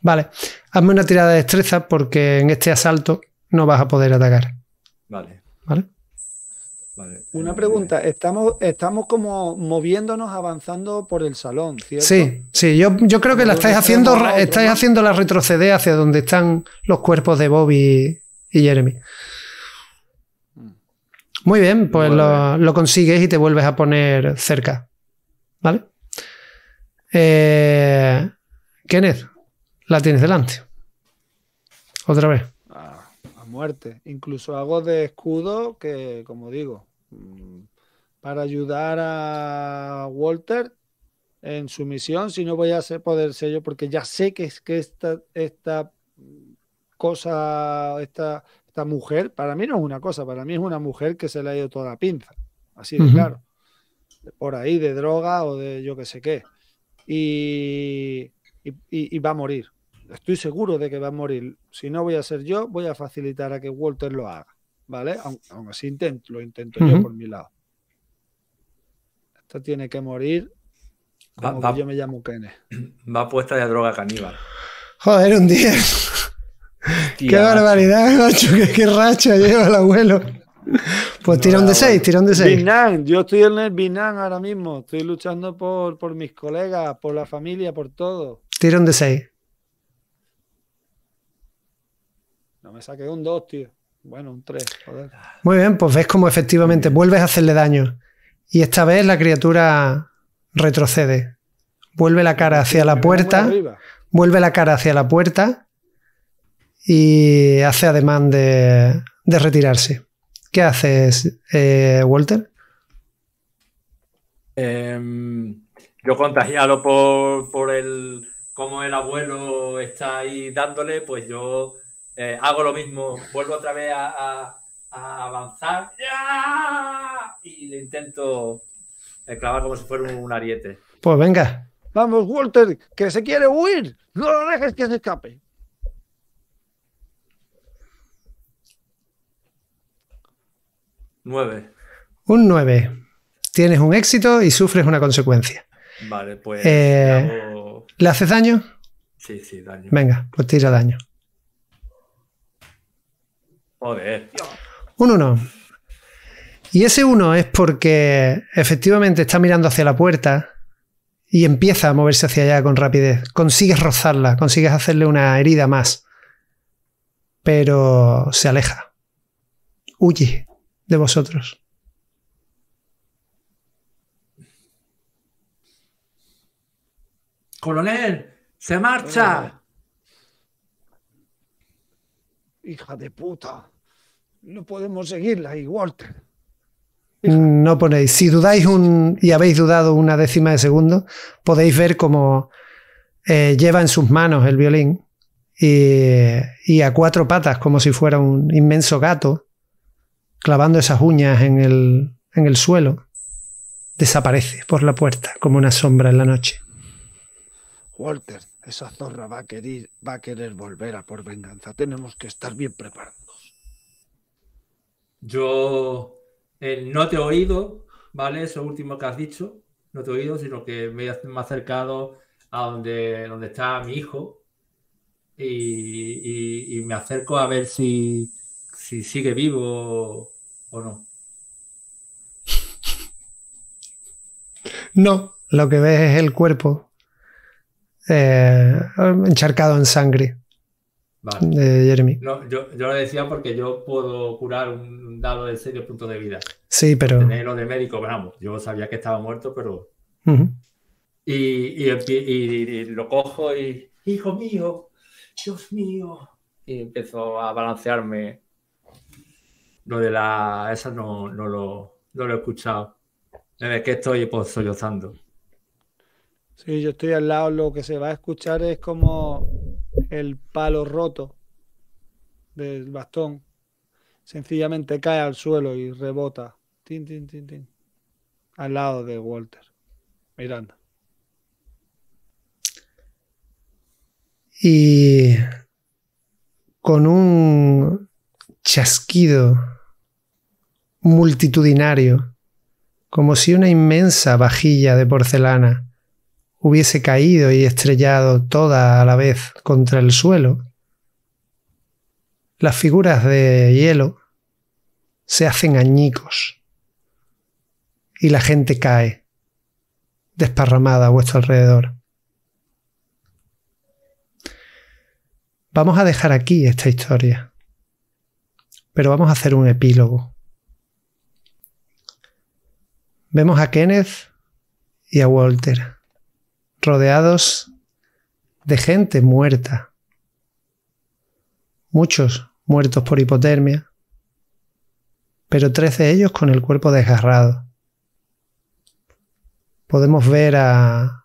[SPEAKER 1] Vale, hazme una tirada de destreza porque en este asalto no vas a poder atacar. Vale. ¿Vale?
[SPEAKER 3] Una eh, pregunta, estamos, estamos como moviéndonos, avanzando por el salón, ¿cierto? Sí,
[SPEAKER 1] sí, yo, creo que la estáis haciendo, estáis haciendo la retroceder hacia donde están los cuerpos de Bobby y Jeremy. Mm. Muy bien, pues lo, consigues y te vuelves a poner cerca. ¿Vale? Eh, Kenneth, la tienes delante. Otra vez
[SPEAKER 3] muerte. Incluso hago de escudo que, como digo, mm, para ayudar a Walter en su misión, si no voy a poder ser yo, porque ya sé que es que esta, esta cosa, esta, esta mujer, para mí no es una cosa, para mí es una mujer que se le ha ido toda la pinza, así de claro, por ahí, de droga o de yo que sé qué, y va a morir estoy seguro de que va a morir. Si no voy a ser yo, voy a facilitar a que Walter lo haga, ¿vale? Aun, así intento, lo intento yo por mi lado. Esto tiene que morir.
[SPEAKER 5] yo me llamo Kene. Va puesta de droga caníbal.
[SPEAKER 1] Joder, un 10. qué barbaridad, macho. Qué, racha lleva el abuelo. Pues tirón de seis, tirón de seis.
[SPEAKER 3] yo estoy en el binan ahora mismo. Estoy luchando por, por mis colegas, por la familia, por todo.
[SPEAKER 1] Tirón de seis.
[SPEAKER 3] No me saqué un 2, tío. Bueno, un 3.
[SPEAKER 1] Muy bien, pues ves cómo efectivamente vuelves a hacerle daño. Y esta vez la criatura retrocede. Vuelve la cara hacia la puerta. Vuelve la cara hacia la puerta. Y hace ademán de, de retirarse. ¿Qué haces,
[SPEAKER 3] eh, Walter?
[SPEAKER 5] Em, yo contagiado por, por el cómo el abuelo está ahí dándole, pues yo eh, hago lo mismo, vuelvo otra vez a, avanzar y le intento eh, clavar como si fuera un, ariete.
[SPEAKER 3] Pues venga, vamos, Walter, que se quiere huir, no lo dejes que se escape.
[SPEAKER 5] Nueve.
[SPEAKER 1] Un nueve. Tienes un éxito y sufres una consecuencia.
[SPEAKER 5] Vale, pues. Eh, ¿Le haces daño? Sí, sí, daño. Venga,
[SPEAKER 1] pues tira daño. Joder. Un 1. Y ese uno es porque efectivamente está mirando hacia la puerta y empieza a moverse hacia allá con rapidez. Consigues rozarla, consigues hacerle una herida más. Pero se aleja. Huye de vosotros.
[SPEAKER 5] Coronel, se marcha. Hija de puta
[SPEAKER 3] no podemos seguirla y Walter.
[SPEAKER 1] Mm, no ponéis. Si dudáis un, y habéis dudado una décima de segundo, podéis ver cómo eh, lleva en sus manos el violín y, y, a cuatro patas, como si fuera un inmenso gato, clavando esas uñas en el, en el suelo, desaparece por la puerta como una sombra en la noche.
[SPEAKER 3] Walter, esa zorra va a querer, va a querer volver a por venganza.
[SPEAKER 5] Tenemos que estar bien preparados. Yo no te he oído, ¿vale? Eso último que has dicho, no te he oído, sino que me he acercado a donde, donde está mi hijo y, me acerco a ver si, sigue vivo o no.
[SPEAKER 1] No, lo que ves es el cuerpo eh, encharcado en sangre. Vale. Jeremy.
[SPEAKER 5] No, yo, yo, lo decía porque yo puedo curar un dado de serio punto de vida. Sí, pero. Tenerlo de médico, vamos. Yo sabía que estaba muerto, pero. y, lo cojo y. Hijo mío, Dios mío. Y empezó a balancearme. Lo de la. Esa no, no, lo, lo he escuchado. Es que estoy pues, sollozando. Sí,
[SPEAKER 3] yo estoy al lado. Lo que se va a escuchar es como el palo roto del bastón sencillamente cae al suelo y rebota al lado de Walter Miranda.
[SPEAKER 1] Y con un chasquido multitudinario, como si una inmensa vajilla de porcelana hubiese caído y estrellado toda a la vez contra el suelo, las figuras de hielo se hacen añicos y la gente cae desparramada a vuestro alrededor. Vamos a dejar aquí esta historia, pero vamos a hacer un epílogo. Vemos a Kenneth y a Walter rodeados de gente muerta. Muchos muertos por hipotermia, pero tres de ellos con el cuerpo desgarrado. Podemos ver a,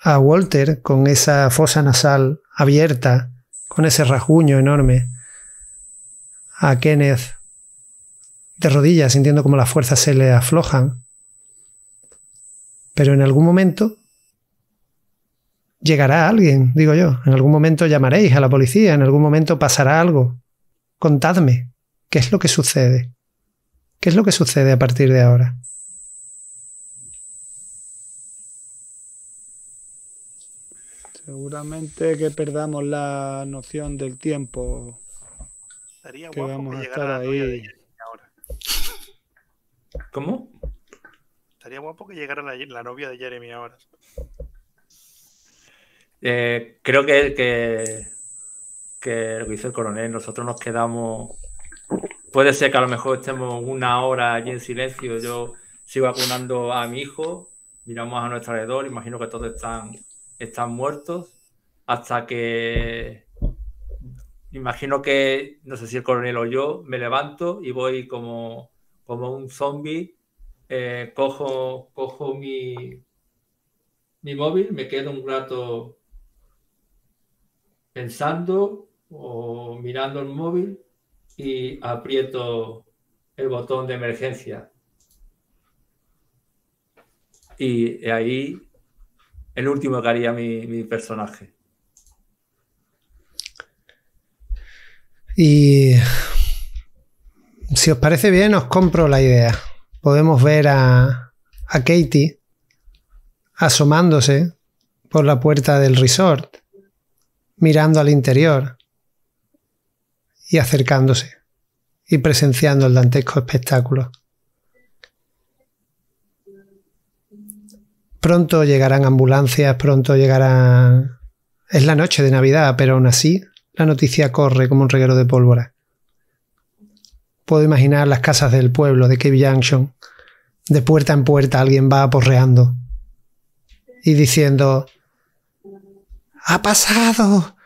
[SPEAKER 1] a Walter con esa fosa nasal abierta, con ese rasguño enorme. A Kenneth de rodillas, sintiendo como las fuerzas se le aflojan. Pero en algún momento llegará alguien, digo yo. En algún momento llamaréis a la policía, en algún momento pasará algo. Contadme, ¿qué es lo que sucede? ¿Qué es lo que sucede a partir de ahora?
[SPEAKER 3] Seguramente que perdamos la noción del tiempo.
[SPEAKER 2] Estaría que guapo que estar ahí. Ahora. ¿Cómo? Estaría guapo que llegara la novia de Jeremy ahora.
[SPEAKER 5] Eh, creo que, que, lo que dice el coronel, nosotros nos quedamos. Puede ser que a lo mejor estemos una hora allí en silencio. Yo sigo vacunando a mi hijo, miramos a nuestro alrededor, imagino que todos están, están muertos. Hasta que. Imagino que, no sé si el coronel o yo, me levanto y voy como, como un zombie. Eh, cojo, cojo mi, mi móvil, me quedo un rato pensando o mirando el móvil y aprieto el botón de emergencia. Y ahí el último que haría mi, personaje.
[SPEAKER 1] Y si os parece bien, os compro la idea. Podemos ver a Katie asomándose por la puerta del resort mirando al interior y acercándose y presenciando el dantesco espectáculo. Pronto llegarán ambulancias, pronto llegarán... Es la noche de Navidad, pero aún así la noticia corre como un reguero de pólvora. Puedo imaginar las casas del pueblo de Cave Junction. De puerta en puerta alguien va aporreando y diciendo, ha pasado.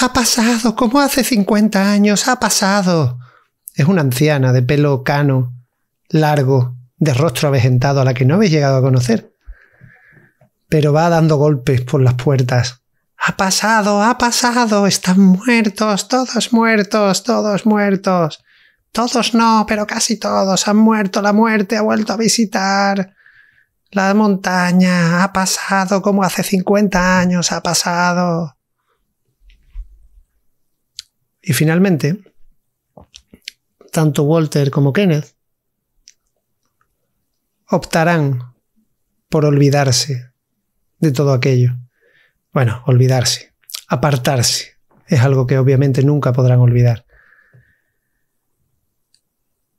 [SPEAKER 1] Ha pasado. Como hace 50 años. Ha pasado. Es una anciana de pelo cano, largo, de rostro avejentado a la que no habéis llegado a conocer. Pero va dando golpes por las puertas. Ha pasado, ha pasado, están muertos, todos muertos, todos muertos. Todos no, pero casi todos han muerto, la muerte ha vuelto a visitar. La montaña ha pasado como hace 50 años ha pasado. Y finalmente, tanto Walter como Kenneth optarán por olvidarse de todo aquello. Bueno, olvidarse, apartarse, es algo que obviamente nunca podrán olvidar.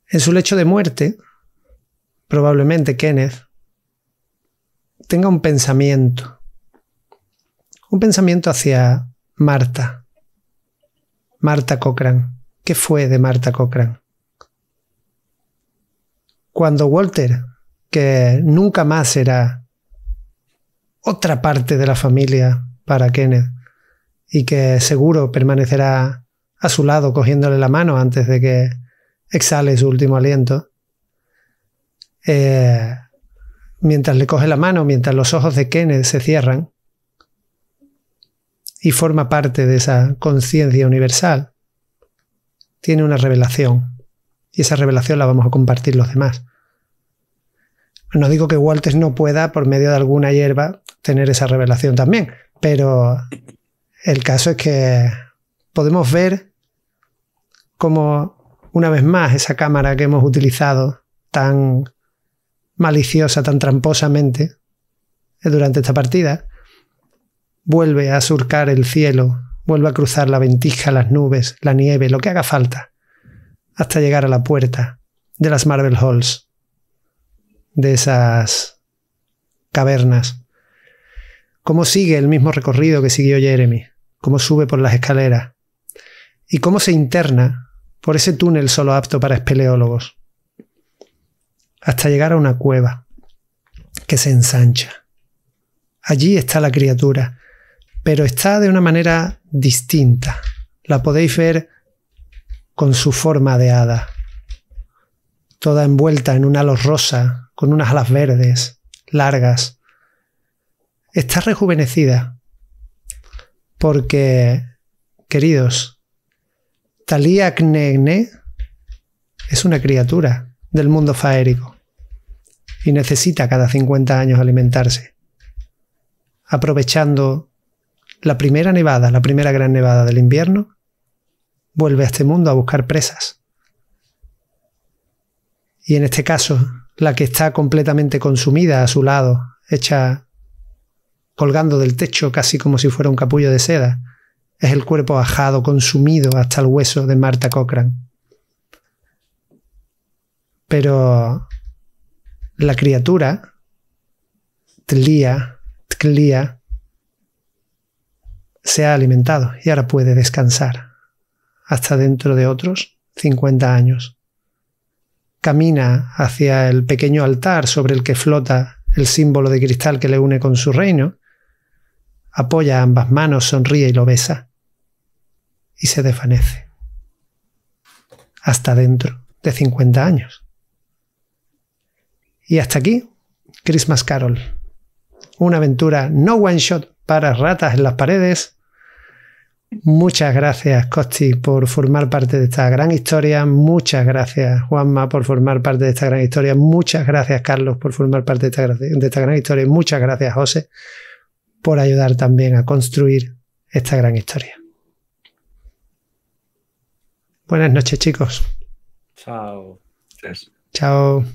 [SPEAKER 1] En su lecho de muerte, probablemente Kenneth tenga un pensamiento, un pensamiento hacia Marta, Marta Cochran. ¿Qué fue de Marta Cochran? Cuando Walter, que nunca más será otra parte de la familia para Kenneth y que seguro permanecerá a su lado cogiéndole la mano antes de que exhale su último aliento, eh, mientras le coge la mano, mientras los ojos de Kenneth se cierran, y forma parte de esa conciencia universal, tiene una revelación, y esa revelación la vamos a compartir los demás. No digo que Walters no pueda, por medio de alguna hierba, tener esa revelación también, pero el caso es que podemos ver cómo, una vez más, esa cámara que hemos utilizado tan maliciosa tan tramposamente eh, durante esta partida, vuelve a surcar el cielo, vuelve a cruzar la ventija, las nubes, la nieve, lo que haga falta, hasta llegar a la puerta de las Marvel Halls, de esas cavernas. Cómo sigue el mismo recorrido que siguió Jeremy, cómo sube por las escaleras y cómo se interna por ese túnel solo apto para espeleólogos hasta llegar a una cueva que se ensancha. Allí está la criatura, pero está de una manera distinta. La podéis ver con su forma de hada, toda envuelta en un halo rosa, con unas alas verdes, largas. Está rejuvenecida, porque, queridos, Talia Knegne es una criatura del mundo faérico y necesita cada 50 años alimentarse, aprovechando la primera nevada, la primera gran nevada del invierno, vuelve a este mundo a buscar presas. Y en este caso, la que está completamente consumida a su lado, hecha colgando del techo casi como si fuera un capullo de seda, es el cuerpo ajado, consumido hasta el hueso de Marta Cochran. Pero la criatura, Tlia, Tlia, se ha alimentado y ahora puede descansar hasta dentro de otros 50 años. Camina hacia el pequeño altar sobre el que flota el símbolo de cristal que le une con su reino, apoya ambas manos, sonríe y lo besa, y se desvanece hasta dentro de 50 años. Y hasta aquí, Christmas Carol. Una aventura no one shot para ratas en las paredes. Muchas gracias, Costi, por formar parte de esta gran historia. Muchas gracias, Juanma, por formar parte de esta gran historia. Muchas gracias, Carlos, por formar parte de esta, gran historia. Muchas gracias, José, por ayudar también a construir esta gran historia. Buenas noches, chicos.
[SPEAKER 5] Chao.
[SPEAKER 1] Chao.